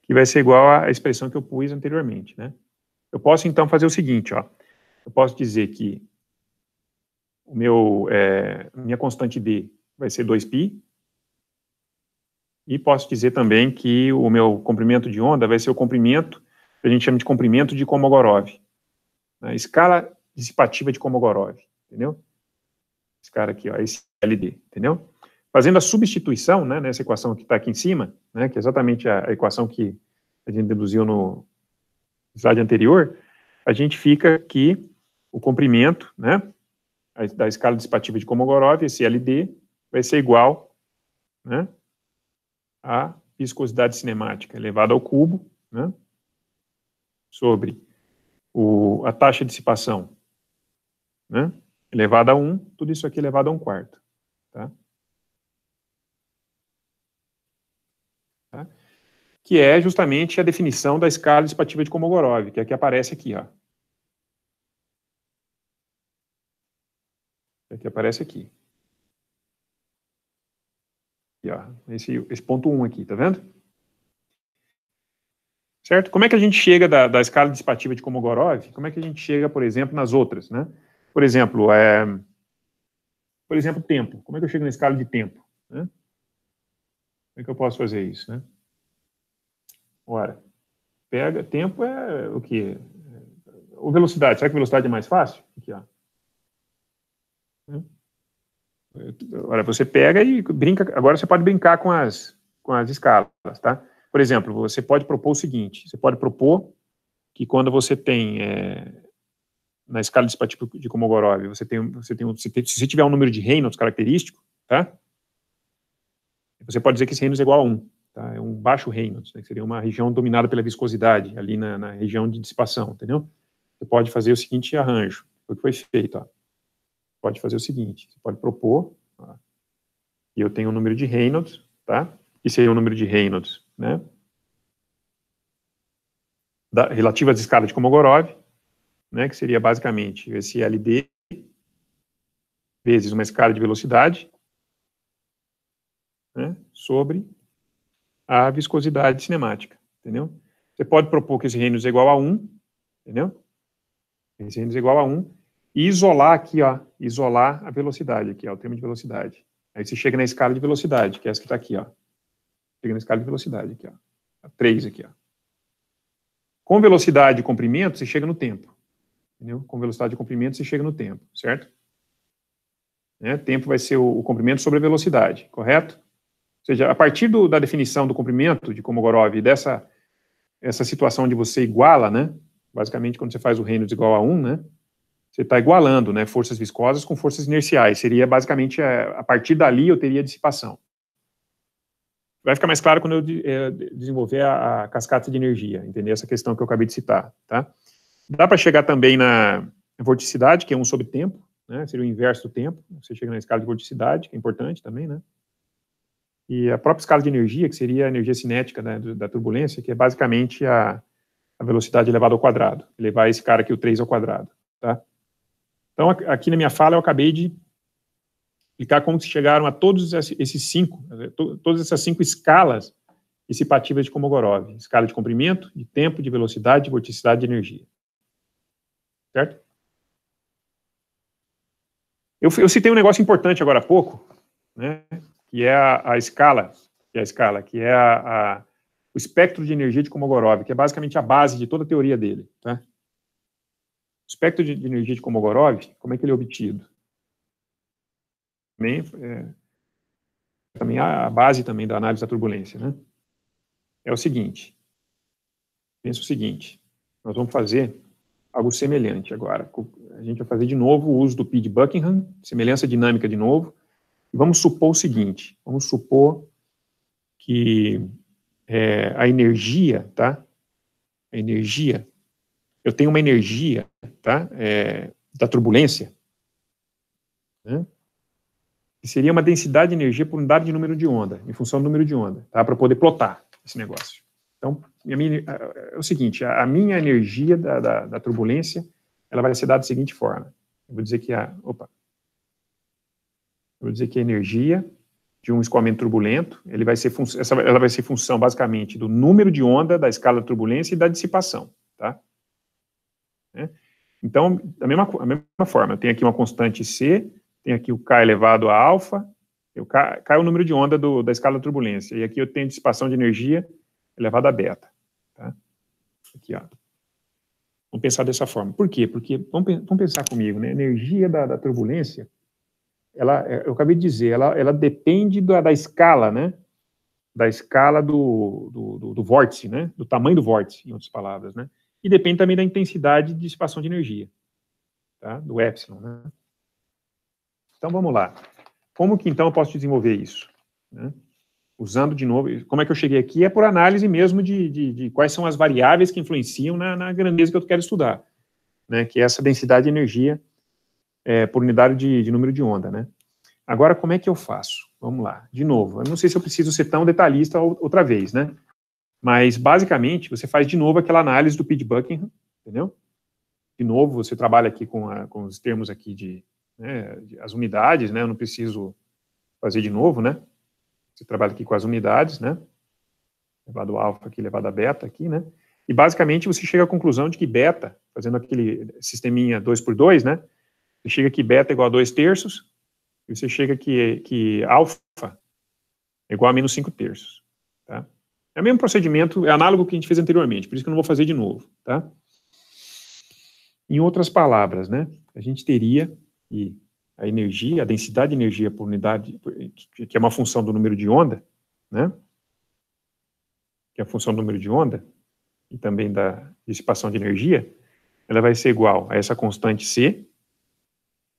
que vai ser igual à expressão que eu pus anteriormente, né? Eu posso, então, fazer o seguinte, ó. Eu posso dizer que o meu, é, minha constante D vai ser 2π, e posso dizer também que o meu comprimento de onda vai ser o comprimento, que a gente chama de comprimento de Kolmogorov, né? escala dissipativa de Kolmogorov, entendeu? Esse cara aqui, ó, esse LD, entendeu? Fazendo a substituição, né, nessa equação que está aqui em cima, né, que é exatamente a, a equação que a gente deduziu no slide anterior, a gente fica que o comprimento, né, da escala dissipativa de Kolmogorov, esse LD, vai ser igual, né, a viscosidade cinemática elevada ao cubo, né, sobre o, a taxa de dissipação né, elevada a 1, tudo isso aqui elevado a 1 quarto. Tá? que é justamente a definição da escala dissipativa de Kolmogorov, que é a que aparece aqui. Ó. É que aparece aqui. aqui ó, esse, esse ponto 1 um aqui, tá vendo? Certo? Como é que a gente chega da, da escala dissipativa de Kolmogorov? Como é que a gente chega, por exemplo, nas outras, né? Por exemplo, é, por exemplo, tempo. Como é que eu chego na escala de tempo? Né? Como é que eu posso fazer isso, né? Ora, pega, tempo é o que? Ou velocidade, será que velocidade é mais fácil? Aqui, ó. Olha, você pega e brinca. Agora você pode brincar com as, com as escalas, tá? Por exemplo, você pode propor o seguinte: você pode propor que quando você tem é, na escala de tipo de Komogorov, você tem, você tem, você tem, se você tiver um número de Reynolds característico, tá? Você pode dizer que esse Reynolds é igual a 1. Tá? É um baixo Reynolds, né, que seria uma região dominada pela viscosidade, ali na, na, região de dissipação, entendeu? Você pode fazer o seguinte arranjo, o que foi feito. Ó. Pode fazer o seguinte, você pode propor, ó, e eu tenho o um número de Reynolds, tá? que seria o um número de Reynolds né? da, relativo às escalas de Komogorov, né, que seria basicamente esse LD vezes uma escala de velocidade né, sobre a viscosidade cinemática, entendeu? Você pode propor que esse Reynolds é igual a 1, entendeu? Esse Reynolds é igual a 1, e isolar aqui, ó, isolar a velocidade aqui, ó, o termo de velocidade. Aí você chega na escala de velocidade, que é essa que está aqui, ó. Chega na escala de velocidade aqui, ó. A 3 aqui, ó. Com velocidade e comprimento, você chega no tempo. Entendeu? Com velocidade e comprimento, você chega no tempo, certo? Né? Tempo vai ser o, o comprimento sobre a velocidade, correto? Ou seja, a partir do, da definição do comprimento de Komogorov e dessa essa situação de você iguala, né? Basicamente, quando você faz o Reynolds igual a 1, né? Você está igualando, né? Forças viscosas com forças inerciais. Seria basicamente a, é, a partir dali eu teria dissipação. Vai ficar mais claro quando eu de, é, desenvolver a, a, cascata de energia, entender essa questão que eu acabei de citar, tá? Dá para chegar também na vorticidade, que é 1 sobre tempo, né? Seria o inverso do tempo. Você chega na escala de vorticidade, que é importante também, né? E a própria escala de energia, que seria a energia cinética né, da turbulência, que é basicamente a, a, velocidade elevada ao quadrado, elevar esse cara aqui, o 3 ao quadrado. Tá? Então, aqui na minha fala, eu acabei de explicar como se chegaram a todos esses cinco, todas essas cinco escalas dissipativas de Komogorov, escala de comprimento, de tempo, de velocidade, de vorticidade de energia. Certo? Eu, eu citei um negócio importante agora há pouco, né, que é a, a escala, que é a escala, que é a, a, o espectro de energia de Komogorov, que é basicamente a base de toda a teoria dele. Tá? O espectro de, de energia de Komogorov, como é que ele é obtido? Também, é, também a, a base também da análise da turbulência, né? É o seguinte, pensa o seguinte, nós vamos fazer algo semelhante agora. A gente vai fazer de novo o uso do P de Buckingham, semelhança dinâmica de novo, e vamos supor o seguinte: vamos supor que é, a energia, tá? A energia, eu tenho uma energia, tá? É, da turbulência, né? que seria uma densidade de energia por unidade de número de onda, em função do número de onda, tá? Para poder plotar esse negócio. Então, minha, é o seguinte: a, a minha energia da, da, da, turbulência, ela vai ser dada da seguinte forma. Eu vou dizer que a, opa, vou dizer que a energia de um escoamento turbulento, ele vai ser essa, ela vai ser função basicamente do número de onda, da escala de turbulência e da dissipação, tá? Né? Então, da mesma, da mesma forma, eu tenho aqui uma constante C, tenho aqui o K elevado a alfa, eu K, K é o número de onda do, da escala de turbulência, e aqui eu tenho dissipação de energia elevada a beta, tá? Aqui, ó. Vamos pensar dessa forma. Por quê? Porque, vamos, vamos pensar comigo, né? Energia da, da turbulência ela, é, eu acabei de dizer, ela, ela depende da, da escala, né? Da escala do, do, do, do, vórtice, né? Do tamanho do vórtice, em outras palavras, né? E depende também da intensidade de dissipação de energia, tá? Do epsilon, né? Então, vamos lá. Como que, então, eu posso desenvolver isso? Né? Usando, de novo, como é que eu cheguei aqui? É por análise mesmo de, de, de quais são as variáveis que influenciam na, na grandeza que eu quero estudar, né? Que é essa densidade de energia é, por unidade de, de, número de onda, né? Agora, como é que eu faço? Vamos lá, de novo. Eu não sei se eu preciso ser tão detalhista outra vez, né? Mas, basicamente, você faz de novo aquela análise do Pete Buckingham, entendeu? De novo, você trabalha aqui com, a, com os termos aqui de, né, de, as unidades, né? Eu não preciso fazer de novo, né? Você trabalha aqui com as unidades, né? Levado alfa aqui, levado a beta aqui, né? E basicamente você chega à conclusão de que beta, fazendo aquele sisteminha 2 por 2, né? Você chega que beta é igual a 2 terços, e você chega que, que alfa é igual a menos 5 terços. Tá? É o mesmo procedimento, é análogo que a gente fez anteriormente, por isso que eu não vou fazer de novo. Tá? Em outras palavras, né, a gente teria e a energia, a densidade de energia por unidade, que é uma função do número de onda, né, que é a função do número de onda, e também da dissipação de energia, ela vai ser igual a essa constante C,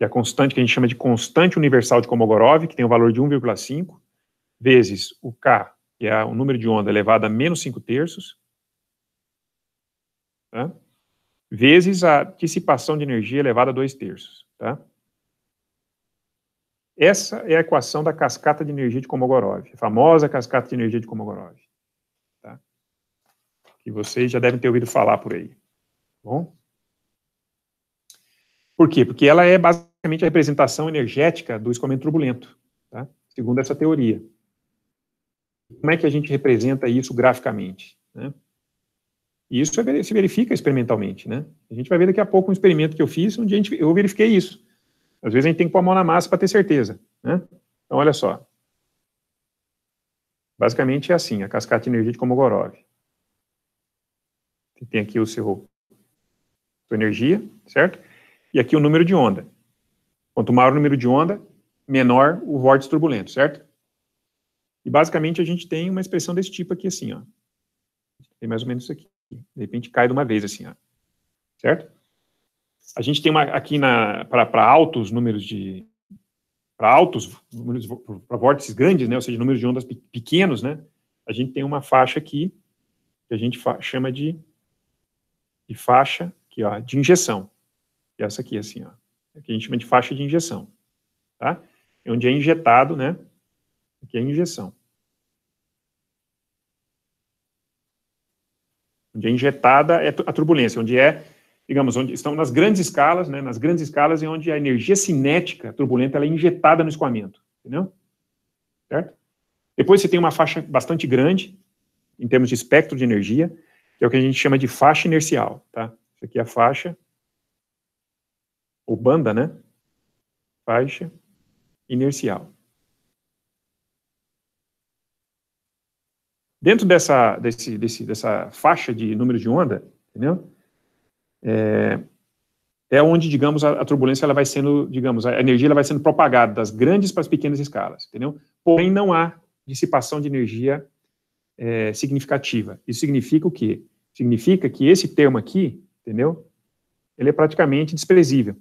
é a constante que a gente chama de constante universal de Kolmogorov, que tem o um valor de 1,5, vezes o K, que é o número de onda elevado a menos 5 terços, tá? vezes a dissipação de energia elevada a 2 terços. Tá? Essa é a equação da cascata de energia de Kolmogorov, a famosa cascata de energia de Kolmogorov, tá? que vocês já devem ter ouvido falar por aí. Tá bom? Por quê? Porque ela é basicamente a representação energética do escoamento turbulento, tá? segundo essa teoria. Como é que a gente representa isso graficamente? Né? isso é se verifica experimentalmente. Né? A gente vai ver daqui a pouco um experimento que eu fiz, onde a gente, eu verifiquei isso. Às vezes a gente tem que pôr a mão na massa para ter certeza. Né? Então, olha só. Basicamente é assim, a cascata de energia de Komogorov. Tem aqui o seu, sua energia, certo? E aqui o número de onda. Quanto maior o número de onda, menor o vórtice turbulento, certo? E basicamente a gente tem uma expressão desse tipo aqui, assim, ó. Tem mais ou menos isso aqui. De repente cai de uma vez, assim, ó. Certo? A gente tem uma, aqui para altos números de. Para altos, para vórtices grandes, né? Ou seja, números de ondas pequenos, né? A gente tem uma faixa aqui que a gente chama de, de faixa aqui, ó, de injeção essa aqui, assim, ó. que a gente chama de faixa de injeção, tá? É onde é injetado, né? Aqui é a injeção. Onde é injetada é a turbulência, onde é, digamos, onde estão nas grandes escalas, né? Nas grandes escalas é onde a energia cinética turbulenta ela é injetada no escoamento, entendeu? Certo? Depois você tem uma faixa bastante grande, em termos de espectro de energia, que é o que a gente chama de faixa inercial, tá? Isso aqui é a faixa ou banda, né? Faixa inercial. Dentro dessa, desse, desse, dessa faixa de números de onda, entendeu? É, é onde, digamos, a, a, turbulência ela vai sendo, digamos, a energia ela vai sendo propagada das grandes para as pequenas escalas, entendeu? Porém, não há dissipação de energia é, significativa. Isso significa o quê? Significa que esse termo aqui, entendeu? Ele é praticamente desprezível.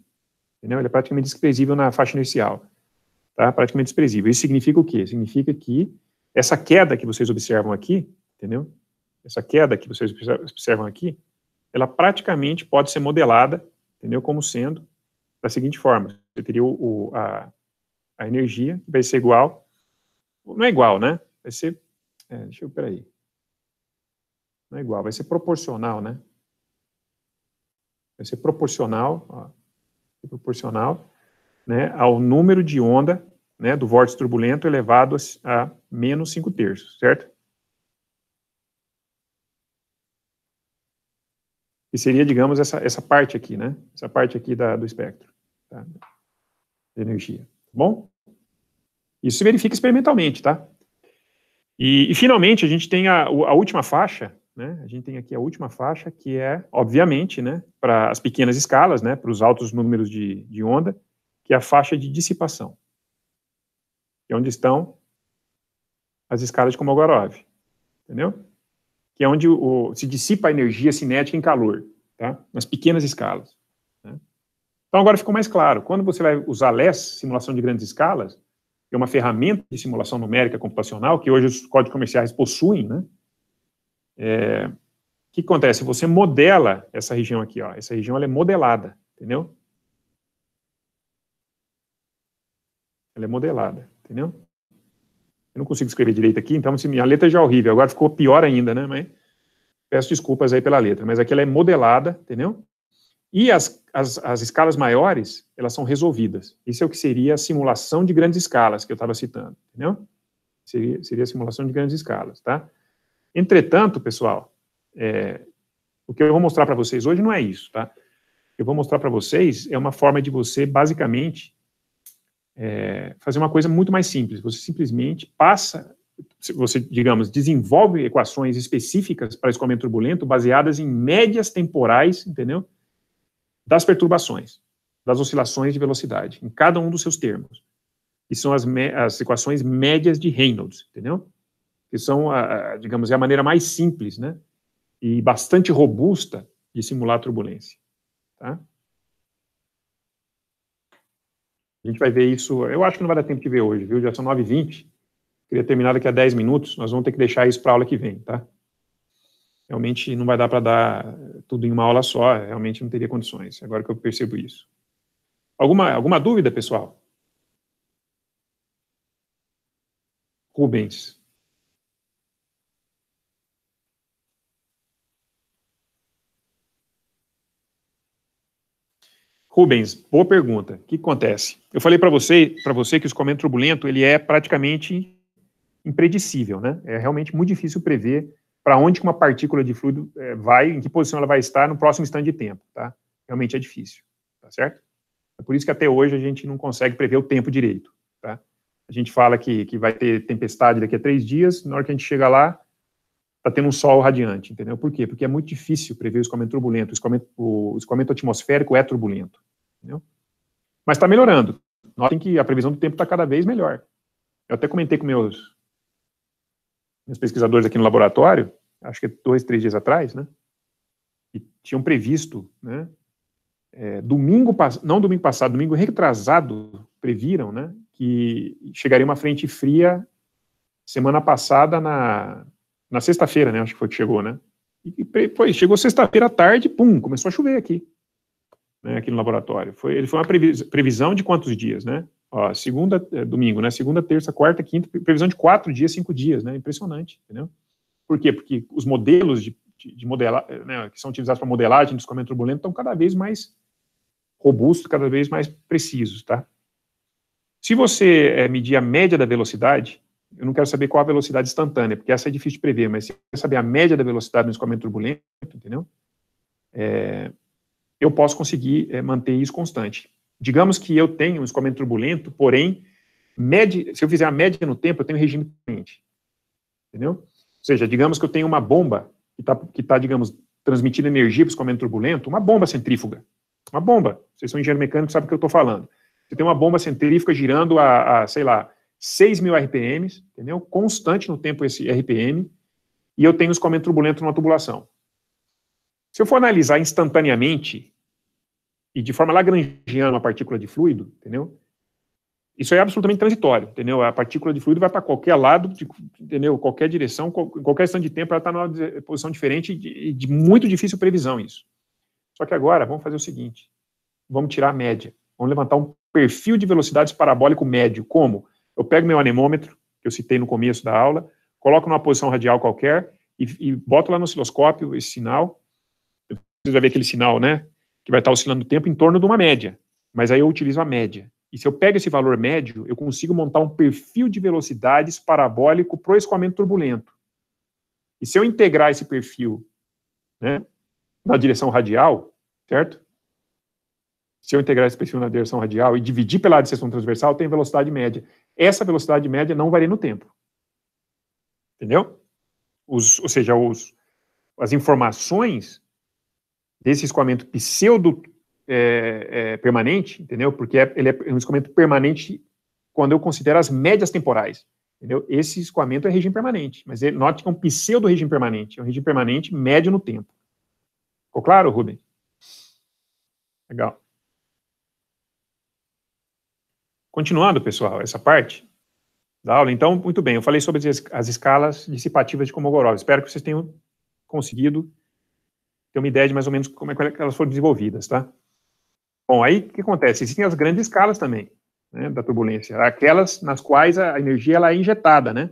Entendeu? Ele é praticamente desprezível na faixa inicial. Tá? Praticamente desprezível. Isso significa o quê? Significa que essa queda que vocês observam aqui, entendeu? Essa queda que vocês observam aqui, ela praticamente pode ser modelada, entendeu? Como sendo da seguinte forma: você teria o, o a, a, energia que vai ser igual, não é igual, né? Vai ser, é, deixa eu, peraí, não é igual, vai ser proporcional, né? Vai ser proporcional, ó, proporcional né, ao número de onda né, do vórtice turbulento elevado a, a menos 5 terços, certo? E seria, digamos, essa, essa parte aqui, né? Essa parte aqui da, do espectro tá? de energia, tá bom? Isso se verifica experimentalmente, tá? E, e finalmente, a gente tem a, a última faixa, né? A gente tem aqui a última faixa, que é, obviamente, né, para as pequenas escalas, né, para os altos números de, de onda, que é a faixa de dissipação, que é onde estão as escalas de Kolmogorov, entendeu? Que é onde o, se dissipa a energia cinética em calor, tá? nas pequenas escalas. Né? Então agora ficou mais claro, quando você vai usar LES simulação de grandes escalas, que é uma ferramenta de simulação numérica computacional, que hoje os códigos comerciais possuem, né? É, o que acontece? Você modela essa região aqui, ó. Essa região ela é modelada, entendeu? Ela é modelada, entendeu? Eu não consigo escrever direito aqui, então assim, letra já é horrível. Agora ficou pior ainda, né? Mas peço desculpas aí pela letra, mas aqui ela é modelada, entendeu? E as, as, as escalas maiores, elas são resolvidas. Isso é o que seria a simulação de grandes escalas que eu estava citando, entendeu? Seria, seria a simulação de grandes escalas, tá? Entretanto, pessoal, é, o que eu vou mostrar para vocês hoje não é isso, tá? O que eu vou mostrar para vocês é uma forma de você, basicamente, é, fazer uma coisa muito mais simples. Você simplesmente passa, você, digamos, desenvolve equações específicas para escoamento turbulento baseadas em médias temporais, entendeu? Das perturbações, das oscilações de velocidade, em cada um dos seus termos. E são as, as equações médias de Reynolds, entendeu? que são, a, a, digamos, é a maneira mais simples, né? E bastante robusta de simular turbulência. Tá? A gente vai ver isso, eu acho que não vai dar tempo de ver hoje, viu? Já são 9h20, queria terminar daqui a 10 minutos, nós vamos ter que deixar isso para a aula que vem, tá? Realmente não vai dar para dar tudo em uma aula só, realmente não teria condições, agora que eu percebo isso. Alguma, alguma dúvida, pessoal? Rubens. Rubens, boa pergunta. O que acontece? Eu falei para você, para você que o escoamento turbulento ele é praticamente impredecível, né? É realmente muito difícil prever para onde uma partícula de fluido é, vai, em que posição ela vai estar no próximo instante de tempo, tá? Realmente é difícil, tá certo? É por isso que até hoje a gente não consegue prever o tempo direito, tá? A gente fala que, que vai ter tempestade daqui a três dias, na hora que a gente chega lá, está tendo um sol radiante, entendeu? Por quê? Porque é muito difícil prever o escoamento turbulento. O escoamento, o escoamento atmosférico é turbulento, entendeu? Mas está melhorando. Notem que a previsão do tempo está cada vez melhor. Eu até comentei com meus, meus pesquisadores aqui no laboratório, acho que dois, três dias atrás, né? E tinham previsto, né? É, domingo, não domingo passado, domingo retrasado, previram, né? Que chegaria uma frente fria semana passada na na sexta-feira, né? Acho que foi que chegou, né? E foi, chegou sexta-feira à tarde, pum, começou a chover aqui, né? Aqui no laboratório. Foi, ele foi uma previsão de quantos dias, né? Ó, segunda, é, domingo, né? Segunda, terça, quarta, quinta, previsão de quatro dias, cinco dias, né? Impressionante, entendeu? Por quê? Porque os modelos de, de, de modelar, né, que são utilizados para modelagem dos comendo turbulento estão cada vez mais robustos, cada vez mais precisos, tá? Se você é, medir a média da velocidade, eu não quero saber qual a velocidade instantânea, porque essa é difícil de prever, mas se eu saber a média da velocidade no escoamento turbulento, entendeu? É, eu posso conseguir é, manter isso constante. Digamos que eu tenho um escoamento turbulento, porém, média, se eu fizer a média no tempo, eu tenho um regime diferente. Entendeu? Ou seja, digamos que eu tenho uma bomba que está, que tá, digamos, transmitindo energia para o escoamento turbulento, uma bomba centrífuga. Uma bomba. Vocês são engenheiro mecânico, sabem o que eu estou falando. Você tem uma bomba centrífuga girando a, a sei lá, 6 mil RPMs, entendeu? Constante no tempo esse RPM, e eu tenho os escoamento turbulento numa tubulação. Se eu for analisar instantaneamente e de forma lagrangiana uma partícula de fluido, entendeu? Isso é absolutamente transitório, entendeu? A partícula de fluido vai para qualquer lado, de, entendeu? Qualquer direção, em qualquer instante de tempo, ela está numa posição diferente e de, de muito difícil previsão isso. Só que agora, vamos fazer o seguinte, vamos tirar a média, vamos levantar um perfil de velocidades parabólico médio, como eu pego meu anemômetro, que eu citei no começo da aula, coloco numa posição radial qualquer e, e boto lá no osciloscópio esse sinal. Você vai ver aquele sinal, né? Que vai estar oscilando o tempo em torno de uma média. Mas aí eu utilizo a média. E se eu pego esse valor médio, eu consigo montar um perfil de velocidades parabólico para o escoamento turbulento. E se eu integrar esse perfil né, na direção radial, certo? se eu integrar esse perfil na direção radial e dividir pela direção transversal, tenho velocidade média. Essa velocidade média não varia no tempo. Entendeu? Os, ou seja, os, as informações desse escoamento pseudo é, é, permanente, entendeu? Porque é, ele é um escoamento permanente quando eu considero as médias temporais. Entendeu? Esse escoamento é regime permanente, mas ele, note que é um pseudo regime permanente, é um regime permanente médio no tempo. Ficou claro, Rubem? Legal. Continuando, pessoal, essa parte da aula, então, muito bem, eu falei sobre as, escalas dissipativas de Komogorov. Espero que vocês tenham conseguido ter uma ideia de mais ou menos como é que elas foram desenvolvidas, tá? Bom, aí o que acontece? Existem as grandes escalas também né, da turbulência, aquelas nas quais a energia ela é injetada, né?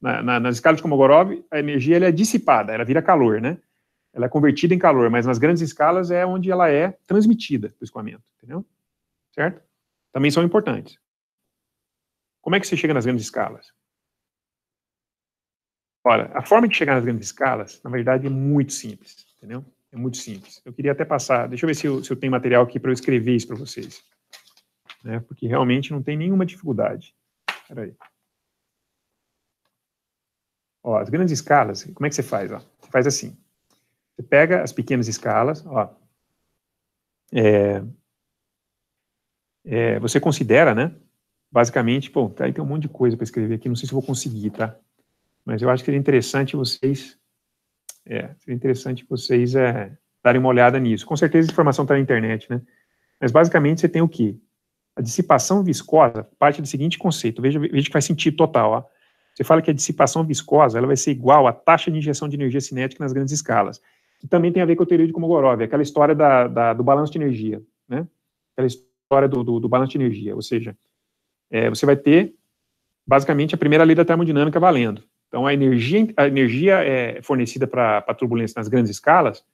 Na, na, nas escalas de Komogorov, a energia ela é dissipada, ela vira calor, né? Ela é convertida em calor, mas nas grandes escalas é onde ela é transmitida do escoamento, entendeu? Certo? também são importantes. Como é que você chega nas grandes escalas? Ora, a forma de chegar nas grandes escalas, na verdade, é muito simples, entendeu? É muito simples. Eu queria até passar, deixa eu ver se eu, se eu tenho material aqui para eu escrever isso para vocês. Né? Porque realmente não tem nenhuma dificuldade. Espera aí. Ó, as grandes escalas, como é que você faz? Ó? Você faz assim. Você pega as pequenas escalas, ó. É, é, você considera, né? Basicamente, bom, tá aí tem um monte de coisa para escrever aqui, não sei se vou conseguir, tá? Mas eu acho que seria interessante vocês, é, seria interessante vocês é, darem uma olhada nisso. Com certeza a informação está na internet, né? Mas basicamente você tem o quê? A dissipação viscosa parte do seguinte conceito, veja, veja que faz sentido total, ó. Você fala que a dissipação viscosa ela vai ser igual à taxa de injeção de energia cinética nas grandes escalas, que também tem a ver com a teoria de Komogorov, aquela história da, da do balanço de energia, né? Aquela história história do, do, do balanço de energia, ou seja, é, você vai ter basicamente a primeira lei da termodinâmica valendo. Então, a energia, a energia é, fornecida para turbulência nas grandes escalas,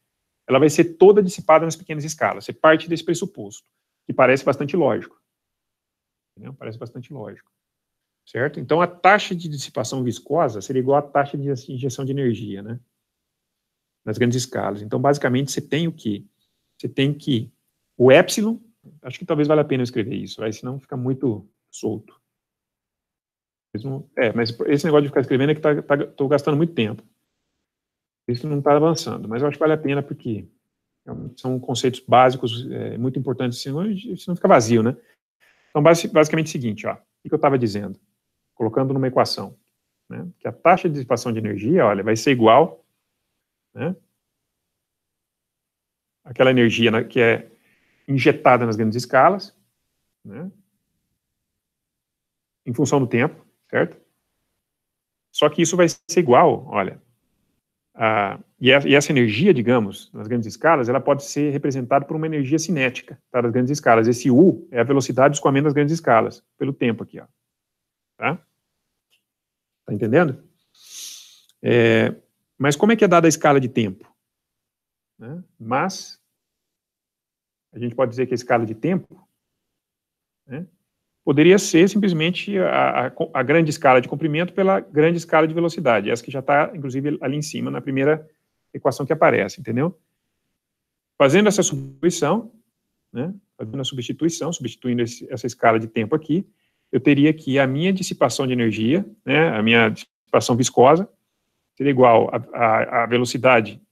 ela vai ser toda dissipada nas pequenas escalas. Você parte desse pressuposto, que parece bastante lógico. Entendeu? Parece bastante lógico. Certo? Então, a taxa de dissipação viscosa seria igual à taxa de injeção de energia, né? Nas grandes escalas. Então, basicamente, você tem o que? Você tem que o epsilon acho que talvez valha a pena eu escrever isso, aí senão fica muito solto. É, mas esse negócio de ficar escrevendo é que tá, tá, gastando muito tempo. Isso não está avançando, mas eu acho que vale a pena porque é são conceitos básicos é, muito importantes, senão, senão fica vazio, né? Então, basicamente é o seguinte, ó, o que eu estava dizendo? Colocando numa equação, né, que a taxa de dissipação de energia, olha, vai ser igual, né, aquela energia que é injetada nas grandes escalas, né? em função do tempo, certo? Só que isso vai ser igual, olha. A, e, a, é, e, essa energia, digamos, nas grandes escalas, ela pode ser representada por uma energia cinética tá, das grandes escalas. Esse U é a velocidade de escoamento das grandes escalas, pelo tempo aqui, ó. Tá? Tá entendendo? É, mas como é que é dada a escala de tempo? Né? Mas a gente pode dizer que a escala de tempo, né, poderia ser simplesmente a, a, a, grande escala de comprimento pela grande escala de velocidade, essa que já está, inclusive, ali em cima, na primeira equação que aparece, entendeu? Fazendo essa substituição, né, fazendo a substituição, substituindo esse, essa escala de tempo aqui, eu teria que a minha dissipação de energia, né, a minha dissipação viscosa, seria igual à velocidade,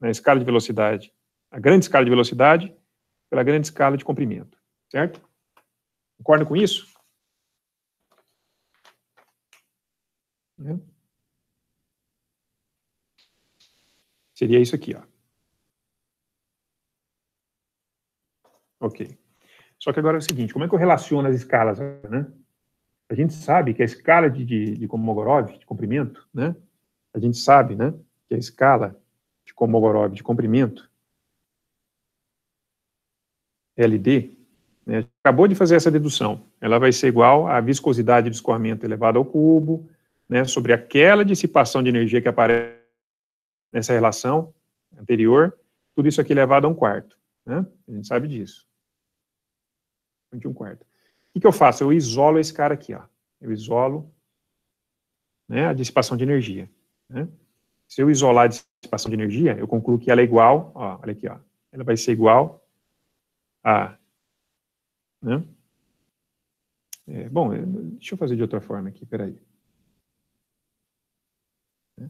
na né, escala de velocidade, a grande escala de velocidade, pela grande escala de comprimento, certo? Concorda com isso? Né? Seria isso aqui, ó. Ok. Só que agora é o seguinte, como é que eu relaciono as escalas, né? A gente sabe que a escala de, de, de Komogorov, de comprimento, né? A gente sabe, né, que a escala de Komogorov de comprimento LD, né, acabou de fazer essa dedução. Ela vai ser igual à viscosidade de escoamento elevada ao cubo, né, sobre aquela dissipação de energia que aparece nessa relação anterior, tudo isso aqui elevado é a um quarto. Né? A gente sabe disso. De um quarto. O que, eu faço? Eu isolo esse cara aqui. Ó. Eu isolo né, a dissipação de energia. Né? Se eu isolar a dissipação de energia, eu concluo que ela é igual, ó, olha aqui, ó, ela vai ser igual a. Né? É, bom, deixa eu fazer de outra forma aqui, peraí. É,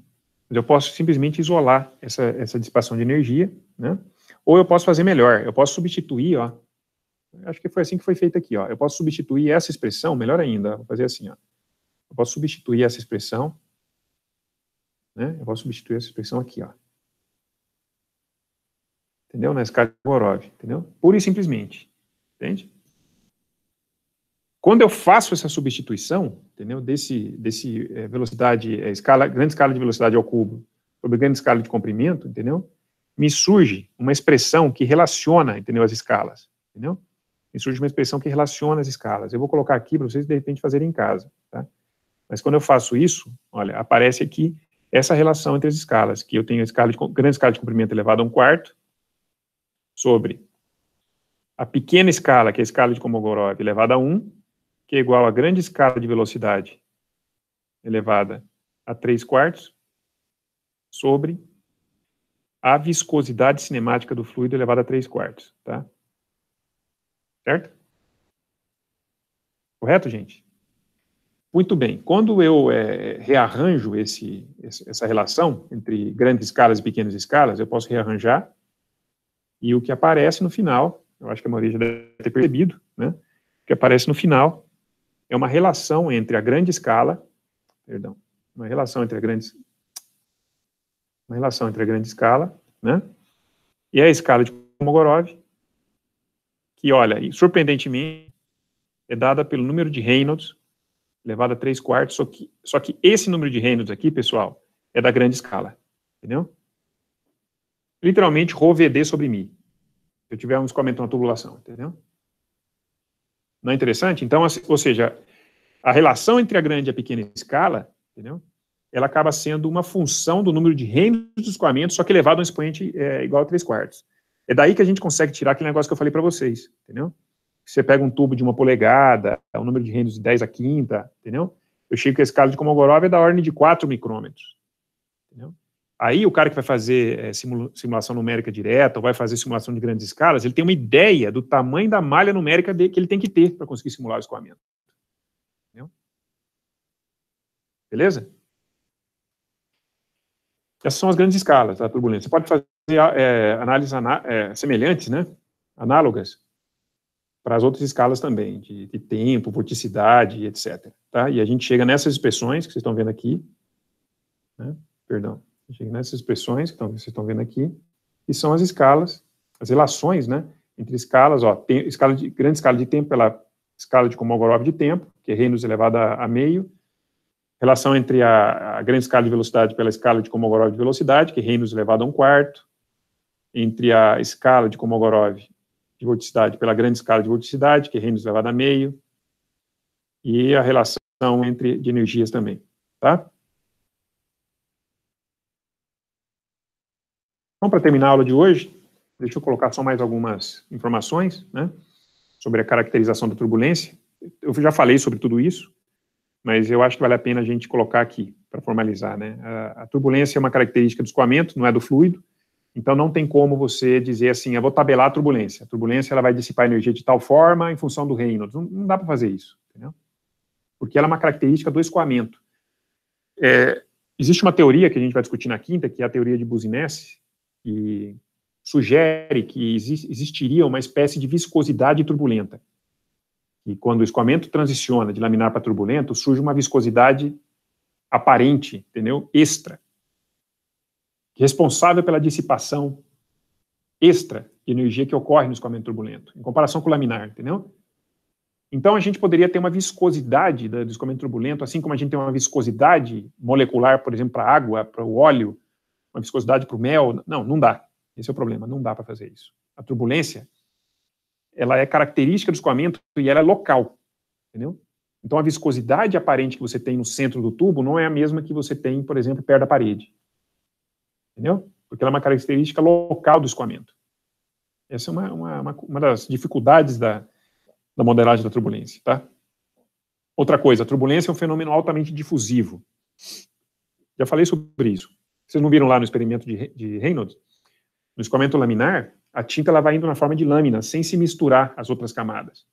eu posso simplesmente isolar essa, essa dissipação de energia, né? Ou eu posso fazer melhor, eu posso substituir, ó. Acho que foi assim que foi feito aqui, ó. Eu posso substituir essa expressão, melhor ainda, vou fazer assim, ó. Eu posso substituir essa expressão, né? Eu posso substituir essa expressão aqui, ó entendeu? Na escala de Morov, entendeu? Pura e simplesmente, entende? Quando eu faço essa substituição, entendeu? Desse, desse é, velocidade, é, escala, grande escala de velocidade ao cubo sobre grande escala de comprimento, entendeu? Me surge uma expressão que relaciona, entendeu? As escalas, entendeu? Me surge uma expressão que relaciona as escalas. Eu vou colocar aqui para vocês de repente fazerem em casa, tá? Mas quando eu faço isso, olha, aparece aqui essa relação entre as escalas, que eu tenho a escala de, grande escala de comprimento elevado a um quarto, sobre a pequena escala, que é a escala de Komogorov elevada a 1, que é igual à grande escala de velocidade elevada a 3 quartos, sobre a viscosidade cinemática do fluido elevada a 3 quartos, tá? Certo? Correto, gente? Muito bem. Quando eu é, rearranjo esse, essa relação entre grandes escalas e pequenas escalas, eu posso rearranjar e o que aparece no final, eu acho que a maioria já deve ter percebido, né? O que aparece no final é uma relação entre a grande escala, perdão, uma relação entre a grande uma relação entre a grande escala, né? E a escala de Mogorov que olha, surpreendentemente é dada pelo número de Reynolds elevado a 3 quartos, só que, só que esse número de Reynolds aqui, pessoal, é da grande escala, entendeu? literalmente roveder sobre mim. Se eu tiver um escoamento na tubulação, entendeu? Não é interessante? Então, assim, ou seja, a relação entre a grande e a pequena escala, entendeu? Ela acaba sendo uma função do número de reinos dos escoamento, só que elevado a um expoente é, igual a 3 quartos. É daí que a gente consegue tirar aquele negócio que eu falei para vocês, entendeu? Você pega um tubo de uma polegada, é um número de reinos de 10 a quinta, entendeu? Eu chego que a escala de Komogorov é da ordem de 4 micrômetros, entendeu? Aí o cara que vai fazer é, simulação numérica direta ou vai fazer simulação de grandes escalas, ele tem uma ideia do tamanho da malha numérica de, que ele tem que ter para conseguir simular o escoamento. Entendeu? Beleza? Essas são as grandes escalas da turbulência. Você pode fazer ah, é, análises aná é, semelhantes, né? análogas, para as outras escalas também, de, de tempo, vorticidade, etc. Tá? E a gente chega nessas inspeções que vocês estão vendo aqui. Né? Perdão nessas né, expressões que vocês estão vendo aqui, que são as escalas, as relações, né, entre escalas, ó, tem, escala de, grande escala de tempo pela escala de Komogorov de tempo, que é reinos elevado a, a meio, relação entre a, a, grande escala de velocidade pela escala de Komogorov de velocidade, que é reinos elevado a um quarto, entre a escala de Komogorov de vorticidade pela grande escala de vorticidade, que é reinos elevado a meio, e a relação entre de energias também, tá? Então, para terminar a aula de hoje, deixa eu colocar só mais algumas informações né, sobre a caracterização da turbulência. Eu já falei sobre tudo isso, mas eu acho que vale a pena a gente colocar aqui para formalizar. Né? A, a, turbulência é uma característica do escoamento, não é do fluido, então não tem como você dizer assim, eu ah, vou tabelar a turbulência. A turbulência ela vai dissipar energia de tal forma em função do Reynolds. Não, não dá para fazer isso, entendeu? porque ela é uma característica do escoamento. É, existe uma teoria que a gente vai discutir na quinta, que é a teoria de Buzinesi, que sugere que existiria uma espécie de viscosidade turbulenta. E quando o escoamento transiciona de laminar para turbulento, surge uma viscosidade aparente, entendeu? Extra. Responsável pela dissipação extra de energia que ocorre no escoamento turbulento, em comparação com o laminar, entendeu? Então, a gente poderia ter uma viscosidade do escoamento turbulento, assim como a gente tem uma viscosidade molecular, por exemplo, para a água, para o óleo, uma viscosidade para o mel. Não, não dá. Esse é o problema, não dá para fazer isso. A turbulência, ela é característica do escoamento e ela é local, entendeu? Então a viscosidade aparente que você tem no centro do tubo não é a mesma que você tem, por exemplo, perto da parede. Entendeu? Porque ela é uma característica local do escoamento. Essa é uma, uma, uma das dificuldades da, da modelagem da turbulência, tá? Outra coisa, a turbulência é um fenômeno altamente difusivo. Já falei sobre isso. Vocês não viram lá no experimento de, de Reynolds? No escoamento laminar, a tinta ela vai indo na forma de lâmina, sem se misturar às outras camadas.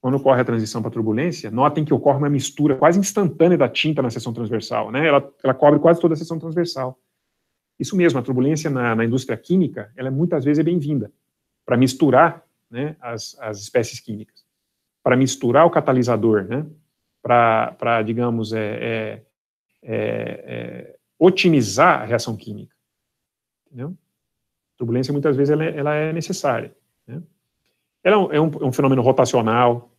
Quando ocorre a transição para a turbulência, notem que ocorre uma mistura quase instantânea da tinta na seção transversal, né? Ela, ela cobre quase toda a seção transversal. Isso mesmo, a turbulência na, na indústria química, ela é muitas vezes é bem-vinda para misturar né, as, as espécies químicas, para misturar o catalisador, né? Para, digamos, é, é, é, é otimizar a reação química. Entendeu? A turbulência, muitas vezes, ela é, ela é necessária. Né? Ela é, é um, é um fenômeno rotacional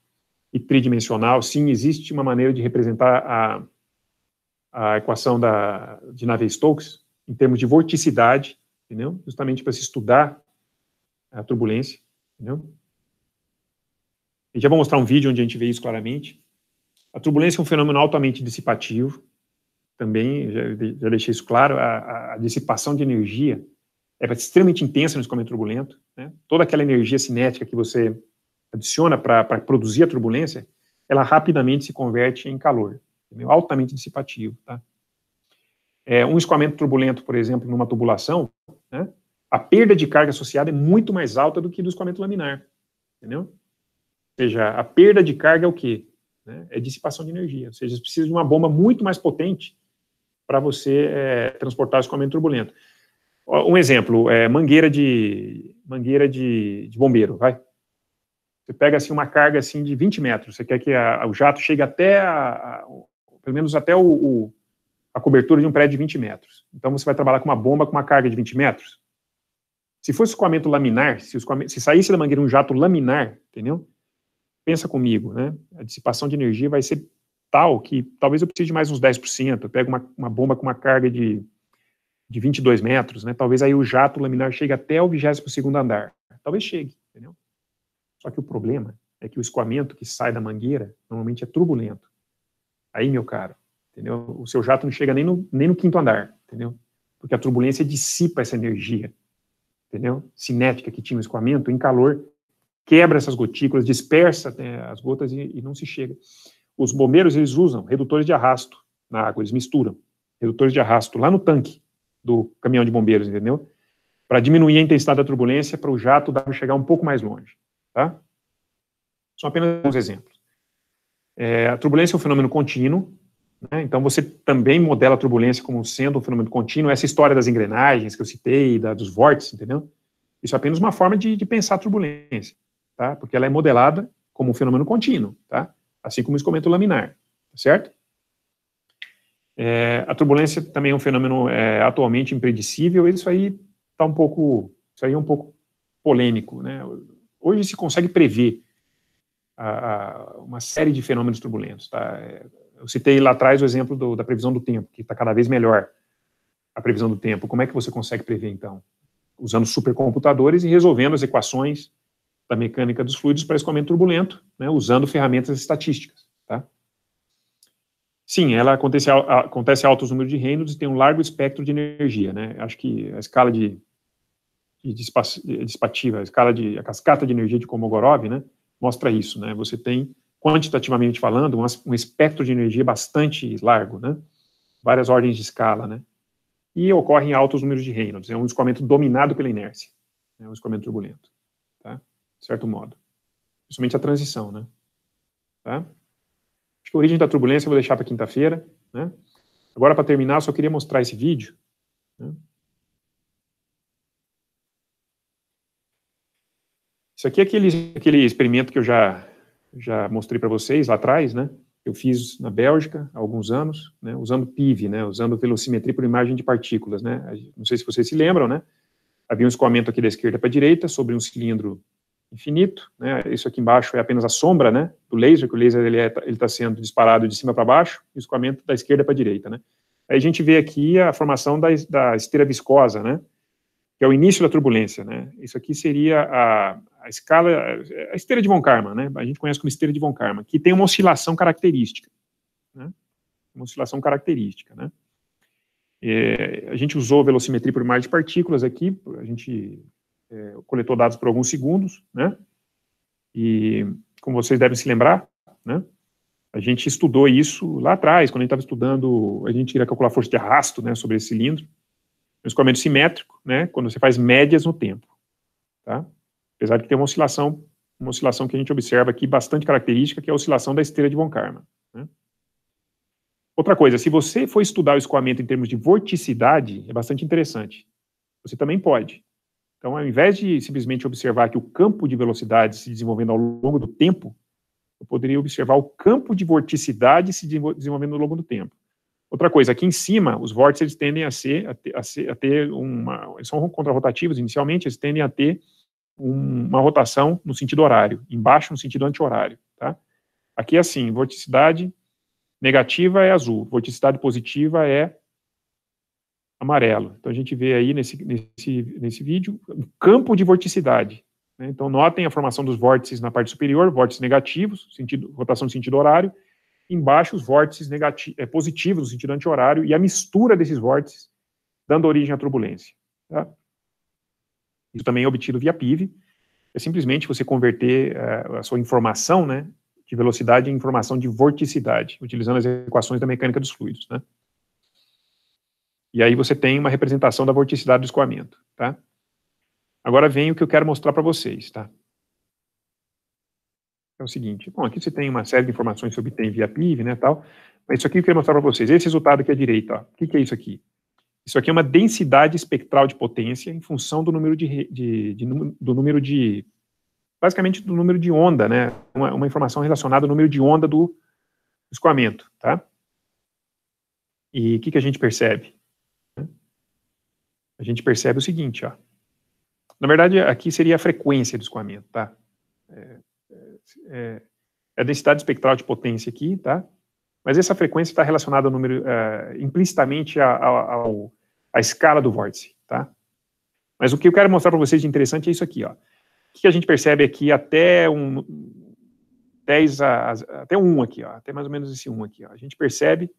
e tridimensional. Sim, existe uma maneira de representar a, a equação da, de Navier-Stokes em termos de vorticidade, entendeu? justamente para se estudar a turbulência. Entendeu? E já vou mostrar um vídeo onde a gente vê isso claramente. A turbulência é um fenômeno altamente dissipativo, também, já, já deixei isso claro, a, a, dissipação de energia é extremamente intensa no escoamento turbulento. Né? Toda aquela energia cinética que você adiciona para produzir a turbulência, ela rapidamente se converte em calor, altamente dissipativo. Tá? É, um escoamento turbulento, por exemplo, numa tubulação, né? a perda de carga associada é muito mais alta do que do escoamento laminar, entendeu? Ou seja, a perda de carga é o quê? Né? É dissipação de energia. Ou seja, precisa de uma bomba muito mais potente para você é, transportar o escoamento turbulento. Um exemplo, é, mangueira de mangueira de, de, bombeiro, vai. Você pega assim uma carga assim de 20 metros, você quer que a, o jato chegue até a, a, pelo menos até o, o, a cobertura de um prédio de 20 metros. Então você vai trabalhar com uma bomba com uma carga de 20 metros. Se fosse escoamento laminar, se, escoamento, se saísse da mangueira um jato laminar, entendeu? Pensa comigo, né? A dissipação de energia vai ser tal que talvez eu precise de mais uns 10%. Eu pego uma, uma bomba com uma carga de, de 22 metros, né? Talvez aí o jato laminar chegue até o 22 segundo andar. Talvez chegue, entendeu? Só que o problema é que o escoamento que sai da mangueira normalmente é turbulento. Aí, meu caro, entendeu? O seu jato não chega nem no, nem no quinto andar, entendeu? Porque a turbulência dissipa essa energia, entendeu? Cinética que tinha o escoamento em calor, quebra essas gotículas, dispersa né, as gotas e, e não se chega os bombeiros eles usam redutores de arrasto na água, eles misturam redutores de arrasto lá no tanque do caminhão de bombeiros, entendeu? Para diminuir a intensidade da turbulência, para o jato dar chegar um pouco mais longe, tá? São apenas alguns exemplos. É, a turbulência é um fenômeno contínuo, né? então você também modela a turbulência como sendo um fenômeno contínuo. Essa história das engrenagens que eu citei, da, dos vórtices, entendeu? Isso é apenas uma forma de, de pensar a turbulência, tá? Porque ela é modelada como um fenômeno contínuo, tá? assim como o escoamento laminar, tá certo? É, a turbulência também é um fenômeno é, atualmente impredecível, isso aí tá um pouco, isso aí é um pouco polêmico, né? Hoje se consegue prever a, a, uma série de fenômenos turbulentos, tá? É, eu citei lá atrás o exemplo do, da previsão do tempo, que está cada vez melhor a previsão do tempo. Como é que você consegue prever então? Usando supercomputadores e resolvendo as equações da mecânica dos fluidos para escoamento turbulento, né, usando ferramentas estatísticas. Tá? Sim, ela acontece, acontece altos números de Reynolds e tem um largo espectro de energia. Né? Acho que a escala de, de dissipativa, a escala de a cascata de energia de Kolmogorov, né, mostra isso. Né? Você tem, quantitativamente falando, um, um espectro de energia bastante largo, né? várias ordens de escala. Né? E ocorrem altos números de Reynolds. É um escoamento dominado pela inércia, é né, um escoamento turbulento de certo modo. Principalmente a transição, né? Tá? Acho que a origem da turbulência eu vou deixar para quinta-feira, né? Agora, para terminar, eu só queria mostrar esse vídeo. Né? Isso aqui é aquele, aquele experimento que eu já, já mostrei para vocês lá atrás, né? Eu fiz na Bélgica há alguns anos, né? usando PIV, né? Usando velocimetria por imagem de partículas, né? Não sei se vocês se lembram, né? Havia um escoamento aqui da esquerda para a direita sobre um cilindro infinito, né? Isso aqui embaixo é apenas a sombra, né? Do laser, que o laser ele é, está sendo disparado de cima para baixo, e o escoamento da esquerda para a direita, né? Aí a gente vê aqui a formação da, da esteira viscosa, né? Que é o início da turbulência, né? Isso aqui seria a, a escala, a esteira de von Karman, né? A gente conhece como esteira de von Karman, que tem uma oscilação característica, né? Uma oscilação característica, né? É, a gente usou velocimetria por mar de partículas aqui, a gente é, coletou dados por alguns segundos, né? E, como vocês devem se lembrar, né? A gente estudou isso lá atrás, quando a gente estava estudando, a gente iria calcular a força de arrasto, né, sobre esse cilindro, um escoamento simétrico, né, quando você faz médias no tempo, tá? Apesar de ter uma oscilação, uma oscilação que a gente observa aqui bastante característica, que é a oscilação da esteira de von Karman, né? Outra coisa, se você for estudar o escoamento em termos de vorticidade, é bastante interessante. Você também pode, então, ao invés de simplesmente observar que o campo de velocidade se desenvolvendo ao longo do tempo, eu poderia observar o campo de vorticidade se desenvolvendo ao longo do tempo. Outra coisa, aqui em cima, os vórtices eles tendem a, ser, a, ter, a, ser, a ter uma. Eles são contrarrotativos inicialmente, eles tendem a ter um, uma rotação no sentido horário, embaixo no sentido anti-horário. Tá? Aqui é assim: vorticidade negativa é azul, vorticidade positiva é amarelo. Então a gente vê aí nesse, nesse, nesse vídeo um campo de vorticidade. Né? Então notem a formação dos vórtices na parte superior, vórtices negativos, sentido, rotação de sentido horário, embaixo os vórtices negativos, é, positivos no sentido anti-horário e a mistura desses vórtices dando origem à turbulência. Tá? Isso também é obtido via PIV, é simplesmente você converter uh, a sua informação né, de velocidade em informação de vorticidade, utilizando as equações da mecânica dos fluidos. Né? E aí você tem uma representação da vorticidade do escoamento, tá? Agora vem o que eu quero mostrar para vocês, tá? É o seguinte, bom, aqui você tem uma série de informações que obtém via PIV, né, tal, mas isso aqui eu quero mostrar para vocês, esse resultado aqui à direita, ó, o que, que, é isso aqui? Isso aqui é uma densidade espectral de potência em função do número de, de, de do número de, basicamente do número de onda, né, uma, uma informação relacionada ao número de onda do escoamento, tá? E o que, que a gente percebe? a gente percebe o seguinte, ó. Na verdade, aqui seria a frequência do escoamento, tá? É, é, é a densidade espectral de potência aqui, tá? Mas essa frequência está relacionada ao número, é, implicitamente à, escala do vórtice, tá? Mas o que eu quero mostrar para vocês de interessante é isso aqui, ó. O que a gente percebe aqui até um 10 a, a, até um aqui, ó, até mais ou menos esse um aqui, ó. A gente percebe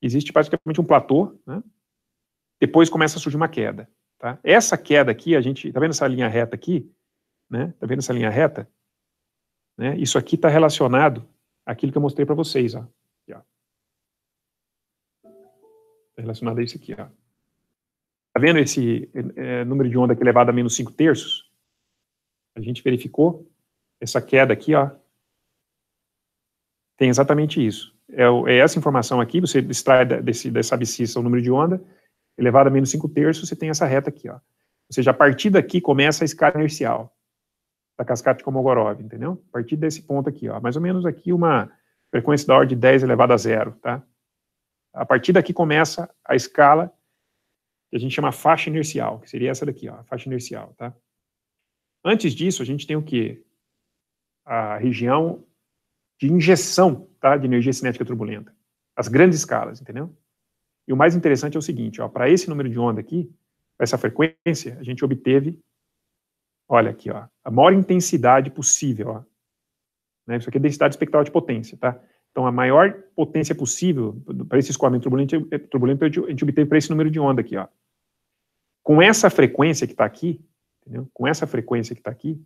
existe praticamente um platô, né? depois começa a surgir uma queda. Tá? Essa queda aqui, a gente está vendo essa linha reta aqui, né? Tá vendo essa linha reta? Né? Isso aqui está relacionado àquilo que eu mostrei para vocês, ó. Está relacionado a isso aqui, ó. Tá vendo esse é, é número de onda que é elevado a menos 5 terços? A gente verificou essa queda aqui, ó. Tem exatamente isso. É, é essa informação aqui, você extrai desse, dessa abscissa o número de onda, elevado a menos 5 terços, você tem essa reta aqui, ó. Ou seja, a partir daqui começa a escala inercial da cascata de Komogorov entendeu? A partir desse ponto aqui, ó, mais ou menos aqui uma frequência da ordem de 10 elevado a zero, tá? A partir daqui começa a escala que a gente chama faixa inercial, que seria essa daqui, ó, faixa inercial, tá? Antes disso, a gente tem o quê? A região de injeção, tá, de energia cinética turbulenta. As grandes escalas, entendeu? E o mais interessante é o seguinte, para esse número de onda aqui, essa frequência, a gente obteve, olha aqui, ó, a maior intensidade possível. Ó, né? Isso aqui é densidade espectral de potência, tá? Então, a maior potência possível para esse escoamento é, turbulento, turbulento a gente obteve para esse número de onda aqui. Ó. Com essa frequência que está aqui, entendeu? com essa frequência que está aqui,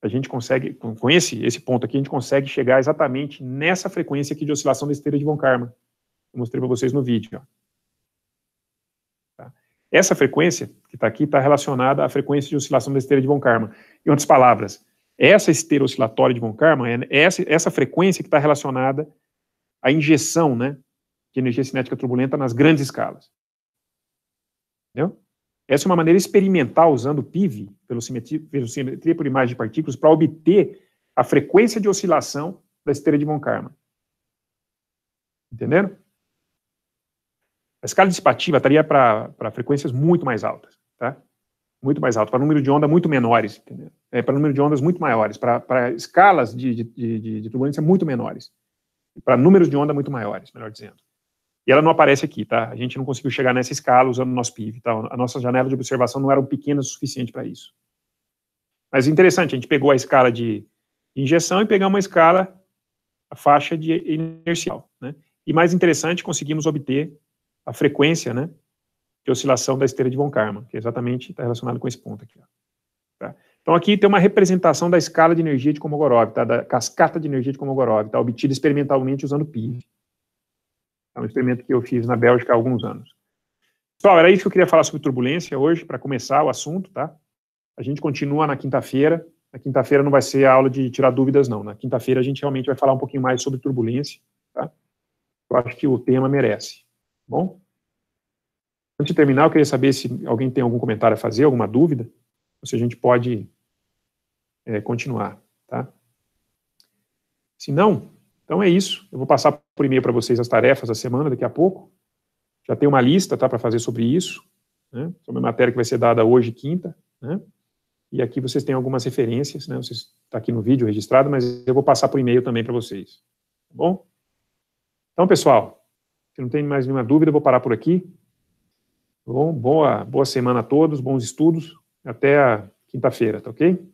a gente consegue, com esse, esse ponto aqui, a gente consegue chegar exatamente nessa frequência aqui de oscilação da esteira de Von Karman. Eu mostrei para vocês no vídeo. Tá? Essa frequência que está aqui está relacionada à frequência de oscilação da esteira de Von Karman. Em outras palavras, essa esteira oscilatória de Von Karman é essa, essa frequência que está relacionada à injeção né, de energia cinética turbulenta nas grandes escalas. Entendeu? Essa é uma maneira experimental, usando o PIV, velocimetria por imagem de partículas, para obter a frequência de oscilação da esteira de Von Karman. Entenderam? A escala dissipativa estaria para frequências muito mais altas, tá? Muito mais alto para número de onda muito menores, entendeu? É, para número de ondas muito maiores, para escalas de, de, de, de turbulência muito menores, para números de onda muito maiores, melhor dizendo. E ela não aparece aqui, tá? A gente não conseguiu chegar nessa escala usando o nosso pib tá? A nossa janela de observação não era pequena o suficiente para isso. Mas interessante, a gente pegou a escala de injeção e pegamos uma escala, a faixa de inercial, né? E mais interessante, conseguimos obter a frequência, né, de oscilação da esteira de von Karman, que é exatamente está relacionado com esse ponto aqui. Ó. Tá? Então aqui tem uma representação da escala de energia de Kolmogorov, tá? da cascata de energia de Kolmogorov, tá? obtida experimentalmente usando PIV. É um experimento que eu fiz na Bélgica há alguns anos. Pessoal, era isso que eu queria falar sobre turbulência hoje, para começar o assunto, tá? A gente continua na quinta-feira. Na quinta-feira não vai ser a aula de tirar dúvidas, não. Na né? quinta-feira a gente realmente vai falar um pouquinho mais sobre turbulência, tá? Eu acho que o tema merece bom? Antes de terminar, eu queria saber se alguém tem algum comentário a fazer, alguma dúvida, ou se a gente pode é, continuar, tá? Se não, então é isso. Eu vou passar por e-mail para vocês as tarefas da semana daqui a pouco. Já tem uma lista, tá, para fazer sobre isso, né? Sobre a matéria que vai ser dada hoje, quinta, né? E aqui vocês têm algumas referências, né? Vocês está aqui no vídeo registrado, mas eu vou passar por e-mail também para vocês, tá bom? Então, pessoal, se não tem mais nenhuma dúvida, vou parar por aqui. Tá bom, boa, boa semana a todos, bons estudos. Até a quinta-feira, tá ok?